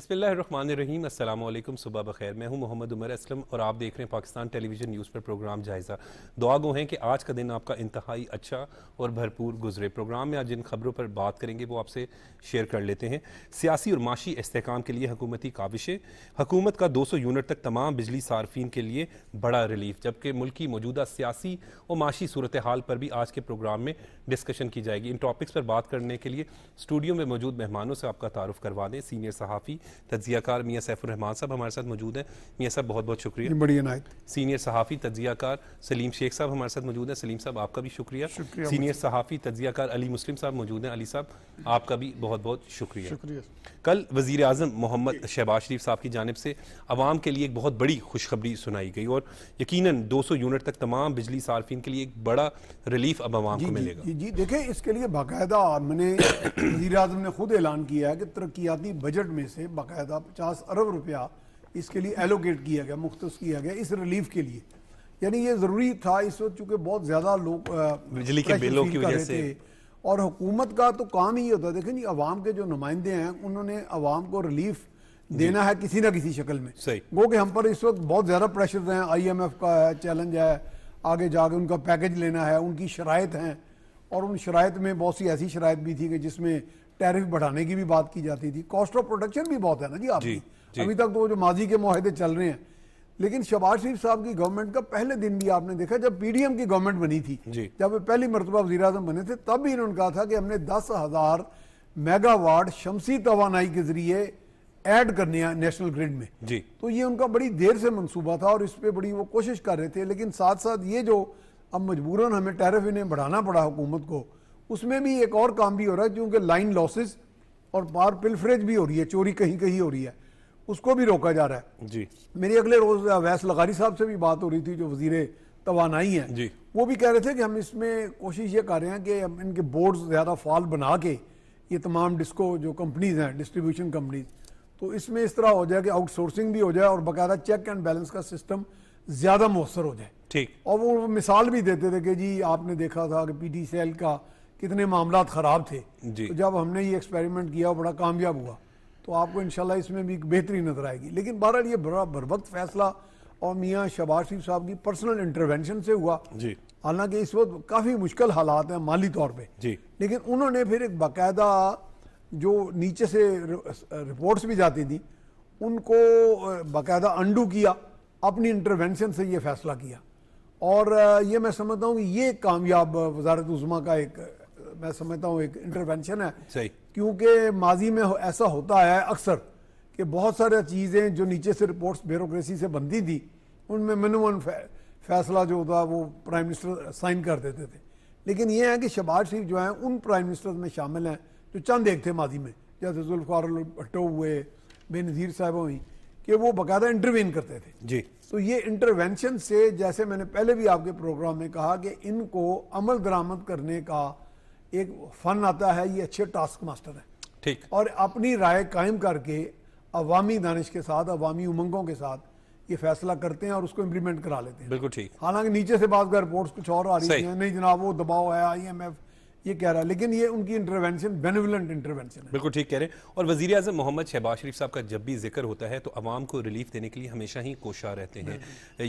बसमीम अल्लाम सुबह बखैर मैं हूं मोहम्मद उमर असलम और आप देख रहे हैं पाकिस्तान टेलीविज़न न्यूज़ पर प्रोग्राम जायज़ा दुआ गो हैं कि आज का दिन आपका इंतहाई अच्छा और भरपूर गुजरे प्रोग्राम में आज जिन खबरों पर बात करेंगे वो आपसे शेयर कर लेते हैं सियासी और माशी इसकाम के लिए हकूमती काविशें हकूमत का दो सौ यूनिट तक तमाम बिजली सार्फिन के लिए बड़ा रिलीफ जबकि मुल्क की मौजूदा सियासी और माशी सूरत हाल पर भी आज के प्रोग्राम में डिस्कशन की जाएगी इन टॉपिक्स पर बात करने के लिए स्टूडियो में मौजूद मेहमानों से आपका तारफ़ करवा दें सीनियर सहाफ़ी तजियाकार मियाँ सैफुररहमान साहब हमारे साथ मौजूद हैं मियाँ साहब बहुत बहुत शुक्रिया बड़ी नायक सीनियर सहाफ़ी तजियाकार सलीम शेख साहब हमारे साथ मौजूद हैं सलीम साहब आपका भी शुक्रिया सीनियर सहाफ़ी तजियाकार अली मुस्लिम साहब मौजूद हैं अली साहब आपका भी बहुत बहुत शुक्रिया कल वज़ी अजम मोहम्मद शहबाज शरीफ साहब की जानब से आवाम के लिए एक बहुत बड़ी खुशखबरी सुनाई गई और यकीन दो सौ यूनिट तक तमाम बिजली सार्फिन के लिए एक बड़ा रिलीफ अब आवाम को मिलेगा जी, जी देखें इसके लिए बाकायदा मैंने वजी अजम ने खुद ऐलान किया है कि तरक्याती बजट में से बाकायदा पचास अरब रुपया इसके लिए एलोकेट किया गया मुख्त किया गया इस रिलीफ के लिए यानी ये ज़रूरी था इस वक्त चूँकि बहुत ज़्यादा लोग बिजली के बिलों की वजह से और हुकूमत का तो काम ही होता है देखें जी आवाम के जो नुमाइंदे हैं उन्होंने अवाम को रिलीफ देना है किसी ना किसी शक्ल में वो कि हम पर इस वक्त बहुत ज़्यादा प्रेशर हैं आईएमएफ का है चैलेंज है आगे जाके उनका पैकेज लेना है उनकी शरात हैं और उन शरात में बहुत सी ऐसी शरात भी थी कि जिसमें टैरिफ बढ़ाने की भी बात की जाती थी कॉस्ट ऑफ प्रोडक्शन भी बहुत है ना जी आपकी अभी तक तो जो माजी के माहदे चल रहे हैं लेकिन शबाज शरीफ साहब की गवर्नमेंट का पहले दिन भी आपने देखा जब पीडीएम की गवर्नमेंट बनी थी जब पहली मरतबा वजी अजम बने थे तब भी इन्होंने कहा था कि हमने दस हज़ार मेगावाट शमसी तोानाई के जरिए ऐड करने हैं नेशनल ग्रिड में जी तो ये उनका बड़ी देर से मंसूबा था और इस पर बड़ी वो कोशिश कर रहे थे लेकिन साथ साथ ये जो अब मजबूरन हमें टैरिफ इन्हें बढ़ाना पड़ा हुकूमत को उसमें भी एक और काम भी हो रहा है क्योंकि लाइन लॉसेस और पावर पिलफ्रेज भी हो रही है चोरी कहीं कहीं हो रही है उसको भी रोका जा रहा है जी मेरी अगले रोज वैस लगारी साहब से भी बात हो रही थी जो वजीर तोानाई है जी वो भी कह रहे थे कि हम इसमें कोशिश ये कर रहे हैं कि हम इनके बोर्ड ज़्यादा फॉल बना के ये तमाम डिस्को जो कंपनीज हैं डिस्ट्रीब्यूशन कंपनीज तो इसमें इस तरह हो जाए कि आउटसोर्सिंग भी हो जाए और बाकायदा चेक एंड बैलेंस का सिस्टम ज़्यादा मौसर हो जाए ठीक और वो मिसाल भी देते थे कि जी आपने देखा था कि पी टी सेल का कितने मामला ख़राब थे तो जब हमने ये एक्सपेरिमेंट किया बड़ा कामयाब हुआ तो आपको इनशाला इसमें भी बेहतरी नज़र आएगी लेकिन बहरहाल ये बड़ा बरबक़्त फैसला और मियाँ शबाज शरीफ साहब की पर्सनल इंटरवेंशन से हुआ जी हालांकि इस वक्त काफ़ी मुश्किल हालात हैं माली तौर पे जी लेकिन उन्होंने फिर एक बाकायदा जो नीचे से रिपोर्ट्स भी जाती थी उनको बाकायदा अंडू किया अपनी इंटरवेंशन से ये फैसला किया और ये मैं समझता हूँ कि ये कामयाब वजारत उज़मा का एक मैं समझता हूँ एक इंटरवेंशन है सही क्योंकि माजी में ऐसा होता है अक्सर कि बहुत सारी चीज़ें जो नीचे से रिपोर्ट्स ब्यूरोसी से बनती थी उनमें मिनिमम फैसला जो होता वो प्राइम मिनिस्टर साइन कर देते थे लेकिन ये है कि शबाज शरीफ जो हैं उन प्राइम मिनिस्टर्स में शामिल हैं जो चंद एक थे माजी में जैसे जुल्फ़ार भट्टो हुए बेनज़ीर साहब हुई कि वो बाकायदा इंटरवीन करते थे जी तो ये इंटरवेंशन से जैसे मैंने पहले भी आपके प्रोग्राम में कहा कि इनको अमल दरामद करने का एक फन आता है ये अच्छे टास्क मास्टर हैं ठीक और अपनी राय कायम करके अवामी दानिश के साथ अवामी उमंगों के साथ ये फैसला करते हैं और उसको इम्प्लीमेंट करा लेते हैं बिल्कुल ठीक हालांकि नीचे से बात कर रिपोर्ट्स कुछ और आ रही है नहीं जनाब वो दबाव है आई एम एफ ये कह रहा है लेकिन ये उनकी इंटरवेंशन बेनिवलेंट इंटरवेंशन है बिल्कुल ठीक कह रहे हैं और वजीर अजम मोहम्मद शहबाज शरीफ साहब का जब भी जिक्र होता है तो आवाम को रिलीफ देने के लिए हमेशा ही कोशा रहते हैं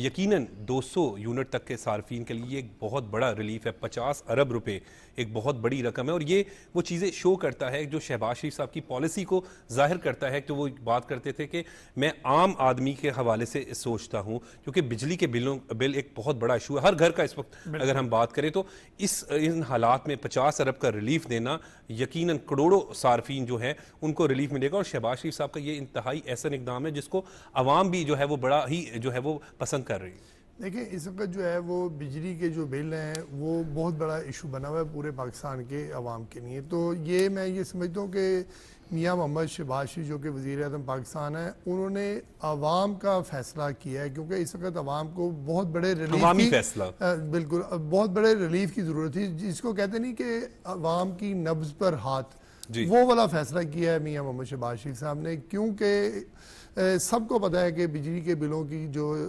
यकीनन 200 यूनिट तक के सार्फिन के लिए एक बहुत बड़ा रिलीफ है 50 अरब रुपए एक बहुत बड़ी रकम है और ये वो चीज़ें शो करता है जो शहबाज शरीफ साहब की पॉलिसी को जाहिर करता है तो वो बात करते थे कि मैं आम आदमी के हवाले से सोचता हूँ क्योंकि बिजली के बिलों बिल एक बहुत बड़ा इशू है हर घर का इस वक्त अगर हम बात करें तो इस इन हालात में पचास पचास अरब का रिलीफ देना यकीन करोड़ों सार्फिन जो हैं उनको रिलीफ मिलेगा और शहबाज शरीफ साहब का ये इंतहाई ऐसा इकदाम है जिसको आवाम भी जो है वो बड़ा ही जो है वो पसंद कर रही है देखिए इस वक्त जो है वो बिजली के जो बिल हैं वो बहुत बड़ा इशू बना हुआ है पूरे पाकिस्तान के आवाम के लिए तो ये मैं ये समझता हूँ कि मियाँ मोहम्मद शबाशी जो कि वज़ी अजम पाकिस्तान है उन्होंने अवाम का फैसला किया है क्योंकि इस वक्त अवाम को बहुत बड़े रिलीफ की फैसला बिल्कुल बहुत बड़े रिलीफ की ज़रूरत थी जिसको कहते नहीं कि अवाम की नब्ज़ पर हाथ वो वाला फैसला किया है मियाँ मोहम्मद शबाशी शरीफ साहब ने क्योंकि सबको पता है कि बिजली के बिलों की जो आ,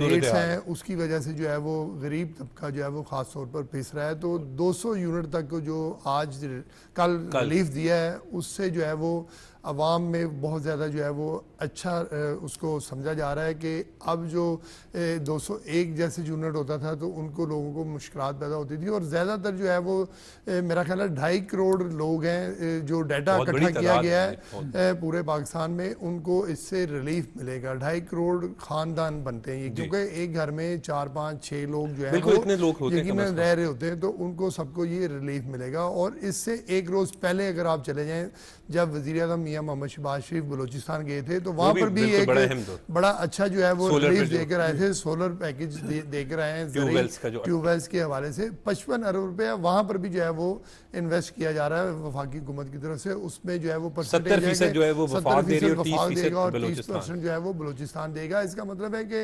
रेट्स हैं उसकी वजह से जो है वो गरीब तबका जो है वो ख़ास तौर पर पिस रहा है तो 200 यूनिट तक जो आज कल रिलीफ दिया है उससे जो है वो आवाम में बहुत ज़्यादा जो है वो अच्छा उसको समझा जा रहा है कि अब जो 201 जैसे यूनिट होता था तो उनको लोगों को मुश्किल पैदा होती थी और ज़्यादातर जो है वो मेरा ख्याल है ढाई करोड़ लोग हैं जो डाटा इकट्ठा किया गया है पूरे पाकिस्तान में उनको इससे रिलीफ मिलेगा ढाई करोड़ खानदान बनते हैं ये क्योंकि एक घर में चार पाँच छः लोग जो है वो रह रहे होते हैं तो उनको सबको ये रिलीफ मिलेगा और इससे एक रोज़ पहले अगर आप चले जाएँ जब वजी अजम मियाँ मोहम्मद शबाज शरीफ बलोचिस्तान गए थे तो वहाँ पर भी एक बड़ा, अच्छा जो है वो रिलीफ देकर आए थे सोलर पैकेज देकर आए हैं ट्यूबवेल्स के हवाले से पचपन अरब रुपया वहाँ पर भी जो है वो इन्वेस्ट किया जा रहा है वफाकी हुकूमत की तरफ से उसमें जो है वो सत्तर जो है वो वफाक देगा और तीस परसेंट जो है वो बलोचिस्तान देगा इसका मतलब है कि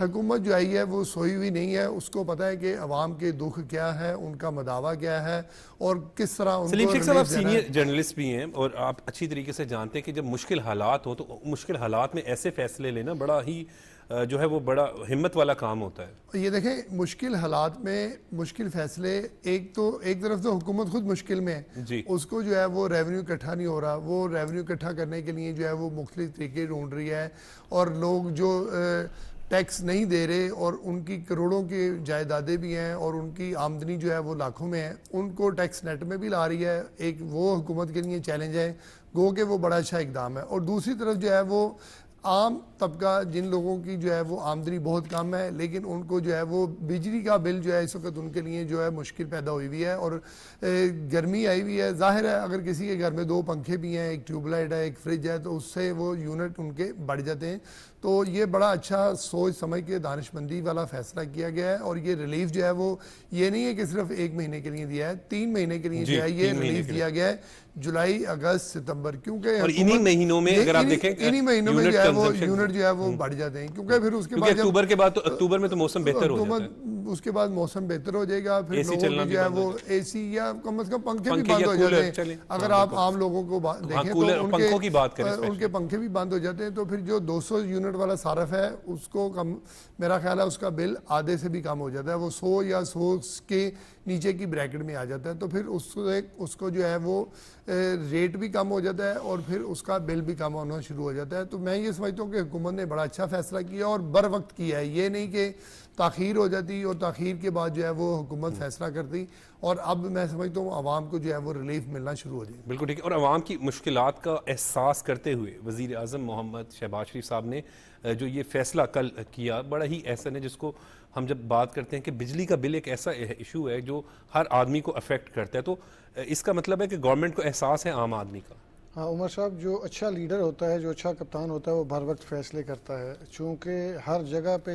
हुकूमत जो आई है वो सोई हुई नहीं है उसको पता है कि अवाम के दुख क्या है उनका मदावा क्या है और किस तरह सलीम शेख साहब आप सीनियर जर्नलिस्ट भी हैं और आप अच्छी तरीके से जानते हैं कि जब मुश्किल हालात हो तो मुश्किल हालात में ऐसे फैसले लेना बड़ा ही जो है वो बड़ा हिम्मत वाला काम होता है ये देखें मुश्किल हालात में मुश्किल फैसले एक तो एक तरफ तो हुकूमत खुद मुश्किल में है जी उसको जो है वो रेवेन्यू इकट्ठा नहीं हो रहा वो रेवेन्यू इकट्ठा करने के लिए जो है वो मुख्तलिफ तरीके ढूंढ रही है और लोग जो टैक्स नहीं दे रहे और उनकी करोड़ों के जायदादें भी हैं और उनकी आमदनी जो है वो लाखों में है उनको टैक्स नेट में भी ला रही है एक वो हुकूमत के लिए चैलेंज है गो के वो बड़ा अच्छा इकदाम है और दूसरी तरफ जो है वो आम तबका जिन लोगों की जो है वो आमदनी बहुत कम है लेकिन उनको जो है वो बिजली का बिल जो है इस वक्त उनके लिए जो है मुश्किल पैदा हुई हुई है और गर्मी आई हुई है जाहिर है अगर किसी के घर में दो पंखे भी हैं एक ट्यूबलाइट है एक फ्रिज है तो उससे वो यूनिट उनके बढ़ जाते हैं तो ये बड़ा अच्छा सोच समझ के दानशमंदी वाला फैसला किया गया है और ये रिलीफ जो है वो ये नहीं है कि सिर्फ एक महीने के लिए दिया है तीन महीने के लिए जो है ये रिलीफ दिया गया है जुलाई अगस्त सितंबर क्योंकि और इन्हीं महीनों में अगर आप देखें इन्हीं महीनों में जो है वो यूनिट जो है वो हम्म। बढ़ जाते हैं क्योंकि फिर उसके बाद अक्टूबर के बाद तो अक्टूबर में तो मौसम बेहतर हो उसके बाद मौसम बेहतर हो जाएगा फिर लोगों जो है वो एसी या कम से कम पंखे भी बंद हो जाते हैं अगर हाँ, आप आम लोगों को हाँ, देखें तो उनके पंखे भी बंद हो जाते हैं तो फिर जो 200 यूनिट यूनिट वाला सारफ है उसको कम मेरा ख्याल है उसका बिल आधे से भी कम हो जाता है वो सौ या सौ के नीचे की ब्रैकेट में आ जाता है तो फिर उससे उसको जो है वो रेट भी कम हो जाता है और फिर उसका बिल भी कम होना शुरू हो जाता है तो मैं ये समझता हूँ कि हुकूमत ने बड़ा अच्छा फैसला किया और बर वक्त किया है ये नहीं कि ताखीर हो जाती और ताखीर के बाद जो है वो हुकूमत फैसला करती और अब मैं समझता हूँ आवाम को जो है वो रिलीफ मिलना शुरू हो जाए बिल्कुल ठीक है और आवाम की मुश्किल का एहसास करते हुए वज़ी अजम मोहम्मद शहबाज शरीफ साहब ने जो ये फैसला कल किया बड़ा ही एहसन है जिसको हम जब बात करते हैं कि बिजली का बिल एक ऐसा इशू है जो हर आदमी को अफेक्ट करता है तो इसका मतलब है कि गवर्नमेंट को एहसास है आम आदमी का हाँ उमर साहब जो अच्छा लीडर होता है जो अच्छा कप्तान होता है वो भर वक्त फैसले करता है चूँकि हर जगह पे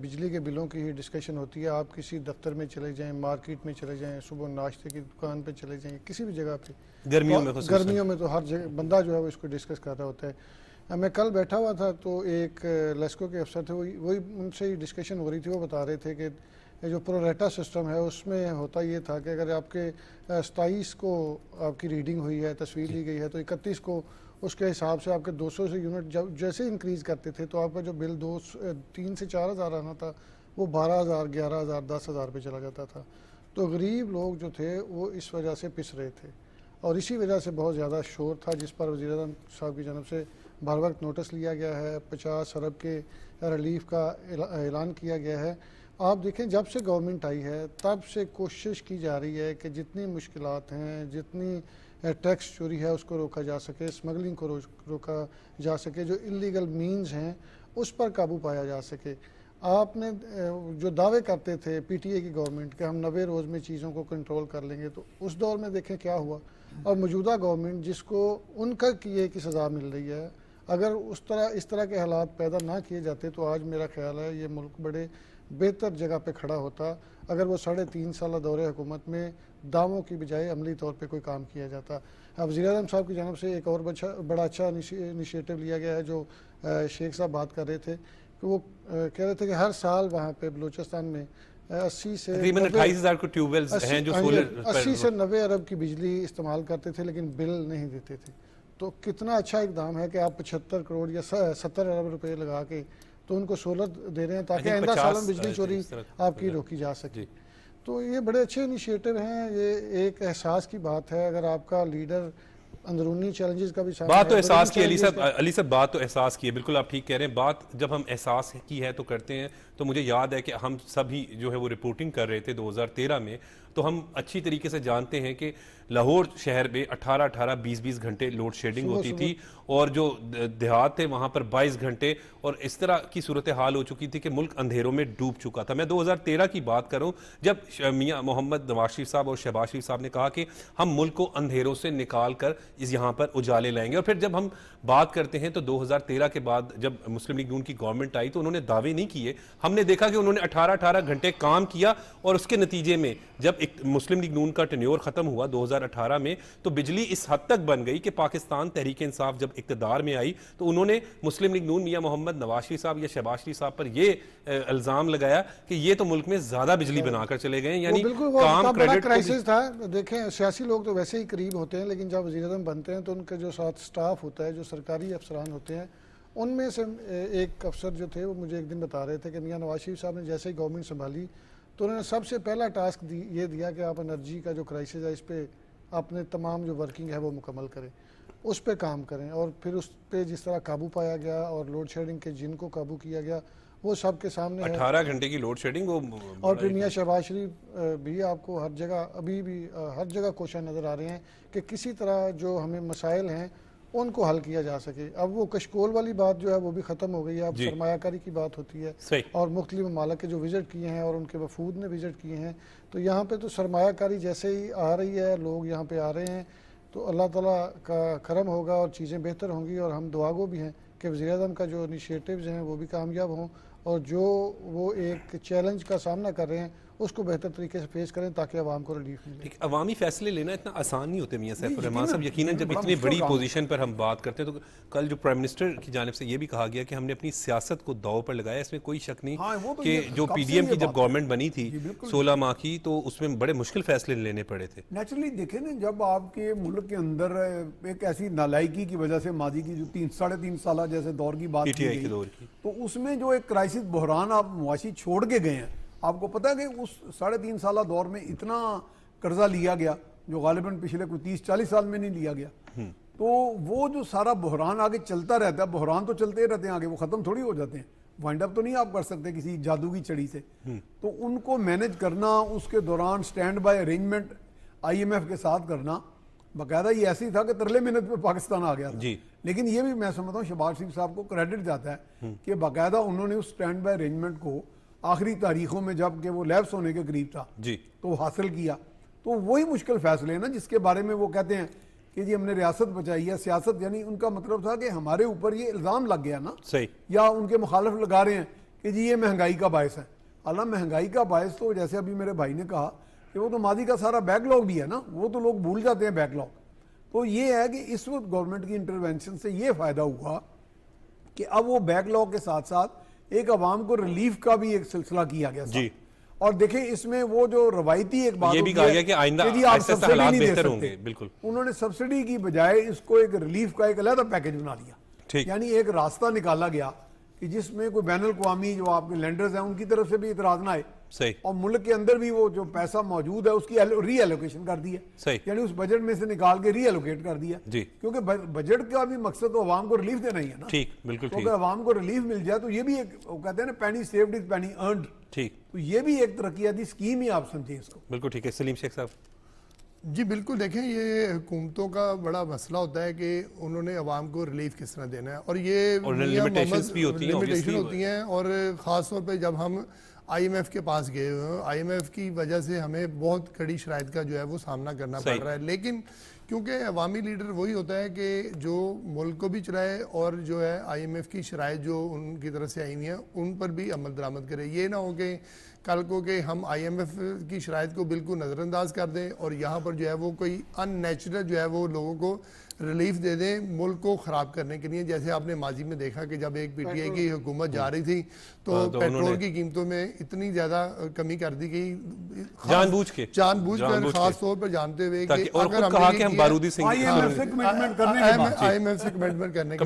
बिजली के बिलों की ही डिस्कशन होती है आप किसी दफ्तर में चले जाएं मार्केट में चले जाएं सुबह नाश्ते की दुकान पे चले जाएं किसी भी जगह पे गर्मियों में गर्मियों में तो हर जगह बंदा जो है वो इसको डिस्कस कर रहा होता है मैं कल बैठा हुआ था तो एक लेस्को के अफसर थे वही वही उनसे ही डिस्कशन हो रही थी वो बता रहे थे कि जो प्रोरेटा सिस्टम है उसमें होता ये था कि अगर आपके सताईस को आपकी रीडिंग हुई है तस्वीर ली गई है तो इकतीस को उसके हिसाब से आपके 200 से यूनिट जब जैसे इंक्रीज़ करते थे तो आपका जो बिल दो तीन से चार हज़ार आना था वो बारह हज़ार ग्यारह हज़ार दस हज़ार पर चला जाता था तो गरीब लोग जो थे वो इस वजह से पिस रहे थे और इसी वजह से बहुत ज़्यादा शोर था जिस पर वजी अजम साहब की जानब से बार वक्त नोटिस लिया गया है पचास अरब के रिलीफ का ऐलान किया गया है आप देखें जब से गवर्नमेंट आई है तब से कोशिश की जा रही है कि जितनी मुश्किल हैं जितनी टैक्स चोरी है उसको रोका जा सके स्मगलिंग को रोका जा सके जो इलीगल मीन्स हैं उस पर काबू पाया जा सके आपने जो दावे करते थे पीटीए की गवर्नमेंट के हम नबे रोज़ में चीज़ों को कंट्रोल कर लेंगे तो उस दौर में देखें क्या हुआ और मौजूदा गवर्नमेंट जिसको उनका किए की सज़ा मिल रही है अगर उस तरह इस तरह के हालात पैदा ना किए जाते तो आज मेरा ख्याल है ये मुल्क बड़े बेहतर जगह पे खड़ा होता अगर वो साढ़े तीन साल दौरे हुकूमत में दावों की बजाय अमली तौर पर कोई काम किया जाता वजी अजम साहब की जानब से एक और बच्चा बड़ा अच्छा इनिशिएटिव लिया गया है जो शेख साहब बात कर रहे थे कि वो कह रहे थे कि हर साल वहाँ पे बलूचिस्तान में अस्सी से हाँ अस्सी से नबे अरब की बिजली इस्तेमाल करते थे लेकिन बिल नहीं देते थे तो कितना अच्छा दाम है कि आप पचहत्तर करोड़ या सत्तर अरब रुपये लगा के तो उनको सोलर दे रहे हैं ताकि आइंदा साल में बिजली चोरी आपकी रोकी जा सके तो ये बड़े अच्छे इनिशिएटिव हैं ये एक एहसास की बात है अगर आपका लीडर अंदरूनी चैलेंजेस का भी बात तो एहसास की अली साहब अली साहब बात तो एहसास की है बिल्कुल आप ठीक कह रहे हैं बात जब हम एहसास की है तो करते हैं तो मुझे याद है कि हम सभी जो है वो रिपोर्टिंग कर रहे थे 2013 में तो हम अच्छी तरीके से जानते हैं कि लाहौर शहर में 18 18 20 20 घंटे लोड शेडिंग होती थी और जो देहात थे वहाँ पर 22 घंटे और इस तरह की सूरत हाल हो चुकी थी कि मुल्क अंधेरों में डूब चुका था मैं 2013 की बात करूँ जब मियाँ मोहम्मद नवाज शरीफ साहब और शहबाज शरीफ साहब ने कहा कि हम मुल्क को अंधेरों से निकाल कर इस यहाँ पर उजाले लाएंगे और फिर जब हम बात करते हैं तो 2013 के बाद जब मुस्लिम लीग नून की गवर्नमेंट आई तो उन्होंने दावे नहीं किए हमने देखा कि उन्होंने 18-18 घंटे काम किया और उसके नतीजे में जब एक मुस्लिम लीग नून का टन्योर ख़त्म हुआ 2018 में तो बिजली इस हद तक बन गई कि पाकिस्तान तहरीक इंसाफ जब इकतदार में आई तो उन्होंने मुस्लिम लीग नून मियाँ मोहम्मद नवाज शरीफ साहब या शहबाज शरीफ साहब पर यह इल्ज़ाम लगाया कि ये तो मुल्क में ज़्यादा बिजली बनाकर चले गए यानी काम क्राइसिस था देखें सियासी लोग तो वैसे ही करीब होते हैं लेकिन जब वजी बनते हैं तो उनका जो साथ स्टाफ होता है जो सरकारी अफसरान होते हैं उनमें से एक अफसर जो थे वो मुझे एक दिन बता रहे थे कि मियाँ नवाज शरीफ साहब ने जैसे ही गवर्नमेंट संभाली तो उन्होंने सबसे पहला टास्क दी, ये दिया कि आप एनर्जी का जो क्राइसिस है इस पर अपने तमाम जो वर्किंग है वो मुकम्मल करें उस पर काम करें और फिर उस पर जिस तरह काबू पाया गया और लोड शेडिंग के जिनको काबू किया गया वो सबके सामने अठारह घंटे की लोड शेडिंग वो और फिर मियाँ शहबाज शरीफ भी आपको हर जगह अभी भी हर जगह कोशा नज़र आ रहे हैं कि किसी तरह जो हमें मसाइल हैं उनको हल किया जा सके अब वो कशकोल वाली बात जो है वो भी ख़त्म हो गई है अब सरमाकारी की बात होती है और मुख्तलि ममालक के जो विज़िट किए हैं और उनके वफूद ने विज़िट किए हैं तो यहाँ पर तो सरमाकारी जैसे ही आ रही है लोग यहाँ पे आ रहे हैं तो अल्लाह ताला का करम होगा और चीज़ें बेहतर होंगी और हम दुआगो भी हैं कि वज़ी अजम का जो इनिशियटिव हैं वो भी कामयाब हों और जो वो एक चैलेंज का सामना कर रहे हैं उसको बेहतर तरीके से पेश करें ताकि आवाम को रिलीफ मिले अवामी फैसले लेना इतना आसान नहीं होते मियाँ रहमान साहब यकीन जब इतनी बड़ी पोजीशन पर हम बात करते हैं तो कल जो प्राइम मिनिस्टर की जानब से ये भी कहा गया कि हमने अपनी सियासत को दाव पर लगाया इसमें कोई शक नहीं हाँ, तो कि जो पी डी एम की जब गवर्नमेंट बनी थी सोलह माह की तो उसमें बड़े मुश्किल फैसले लेने पड़े थे नेचुरली देखें ना जब आपके मुल्क के अंदर एक ऐसी नालायकी की वजह से माजी की जो तीन साढ़े तीन साल जैसे दौर की बात की तो उसमें जो एक क्राइसिस बहरान आप मुआशी छोड़ के गए हैं आपको पता है कि उस साढ़े तीन साल दौर में इतना कर्जा लिया गया जो गालिबा पिछले कोई तीस चालीस साल में नहीं लिया गया हम्म। तो वो जो सारा बहरान आगे चलता रहता है बहरान तो चलते ही रहते हैं आगे वो ख़त्म थोड़ी हो जाते हैं वाइंड अप तो नहीं आप कर सकते किसी जादू की चढ़ी से हम्म। तो उनको मैनेज करना उसके दौरान स्टैंड बाय अरेंजमेंट आईएमएफ के साथ करना बाकायदा ये ऐसे ही था कि तरले मिनट पे पाकिस्तान आ गया था लेकिन ये भी मैं समझता हूँ शहबाज शरीफ साहब को क्रेडिट जाता है हम्म। कि बाकायदा उन्होंने उस स्टैंड बाय अरेंजमेंट को आखिरी तारीखों में जब के वो लैब्स होने के करीब था जी तो हासिल किया तो वही मुश्किल फैसले हैं ना जिसके बारे में वो कहते हैं कि जी हमने रियासत बचाई है सियासत यानी उनका मतलब था कि हमारे ऊपर ये इल्ज़ाम लग गया ना सही या उनके मुखालफ लगा रहे हैं कि जी ये महंगाई का बायस है अला महंगाई का बायस तो जैसे अभी मेरे भाई ने कहा कि वो तो माजी का सारा बैकलॉग भी है ना वो तो लोग भूल जाते हैं बैकलॉग तो ये है कि इस वक्त गवर्नमेंट की इंटरवेंशन से ये फ़ायदा हुआ कि अब वो बैकलॉग के साथ साथ एक आवाम को रिलीफ का भी एक सिलसिला किया गया जी और देखें इसमें वो जो रवायती एक बात ये भी कहा गया कि आइंदा आप सब्सिडी नहीं दे सकते बिल्कुल उन्होंने सब्सिडी की बजाय इसको एक रिलीफ का एक अलहदा पैकेज बना दिया यानी एक रास्ता निकाला गया कि जिसमें कोई बैन अवी जो आपके लैंडर्स हैं उनकी तरफ से भी इतराज ना आए सही और मुल्क के अंदर भी वो जो पैसा मौजूद है उसकी री एलोकेशन कर दी है सही यानी उस बजट में से निकाल के री एलोकेट कर दिया जी क्योंकि बजट का भी मकसद तो अवाम को रिलीफ देना ही है ना ठीक बिल्कुल तो अगर अवाम को रिलीफ मिल जाए तो ये भी एक वो कहते हैं ना पैनी सेव्ड इज पैनी अर्न ठीक तो ये भी एक तरक्याती स्कीम ही आप समझिए इसको बिल्कुल ठीक है सलीम शेख साहब जी बिल्कुल देखें ये हुकूमतों का बड़ा मसला होता है कि उन्होंने अवाम को रिलीफ किस तरह देना है और ये और लिमिटेशंस भी होती हैं होती हैं और ख़ास तौर पे जब हम आईएमएफ के पास गए हुए हैं आईएमएफ की वजह से हमें बहुत कड़ी शराय का जो है वो सामना करना पड़ रहा है लेकिन क्योंकि अवामी लीडर वही होता है कि जो मुल्क को भी चलाए और जो है आईएमएफ की शराय जो उनकी तरफ से आई हुई है उन पर भी अमल दरामद करे ये ना हो कि कल को कि हम आईएमएफ की शराय को बिल्कुल नज़रअंदाज कर दें और यहाँ पर जो है वो कोई अननेचुरल जो है वो लोगों को रिलीफ दे दें मुल्क को ख़राब करने के लिए जैसे आपने माजी में देखा कि जब एक पीटीआई की हुकूमत जा रही थी तो, हाँ, तो पेट्रोल की कीमतों में इतनी ज़्यादा कमी कर दी गई जानबूझ के जानबूझ कर खास तौर पर जानते हुए कि अगर कहा कि हम बारूदी सिंह आईएमएफ से कमिटमेंट करने की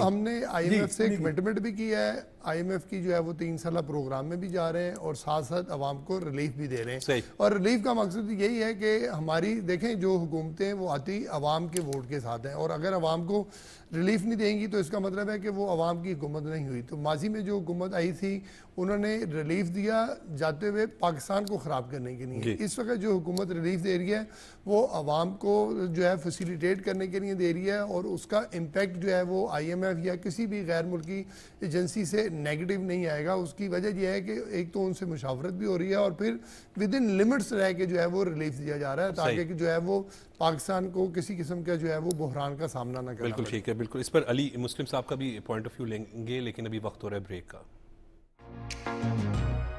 हमने आईएमएफ से कमिटमेंट भी किया है आईएमएफ की जो है वो तीन साल प्रोग्राम में भी जा रहे हैं और साथ साथ आवाम को रिलीफ भी दे रहे हैं और रिलीफ का मकसद यही है कि हमारी देखें जो हुकूमतें वो आती आवाम के वोट के साथ हैं और अगर आवाम को रिलीफ नहीं देंगी तो इसका मतलब है कि वो आवाम की हुकूमत नहीं हुई तो माजी में जो हुकूमत आई थी उन्होंने रिलीफ दिया जाते हुए पाकिस्तान को ख़राब करने के लिए इस वक्त जो हुकूमत रिलीफ दे रही है वो आवाम को जो है फैसिलिटेट करने के लिए दे रही है और उसका इम्पेक्ट जो है वो आई एम एफ़ या किसी भी गैर मुल्की एजेंसी से नेगेटिव नहीं आएगा उसकी वजह यह है कि एक तो उनसे मुशावरत भी हो रही है और फिर विद इन लिमिट्स रह के जो है वो रिलीफ दिया जा रहा है ताकि जो है वो पाकिस्तान को किसी किस्म का जो है वो बहरान का सामना ना करें बिल्कुल ठीक है बिल्कुल इस पर अली मुस्लिम साहब का भी पॉइंट ऑफ व्यू लेंगे लेकिन अभी वक्त हो रहा है ब्रेक का Música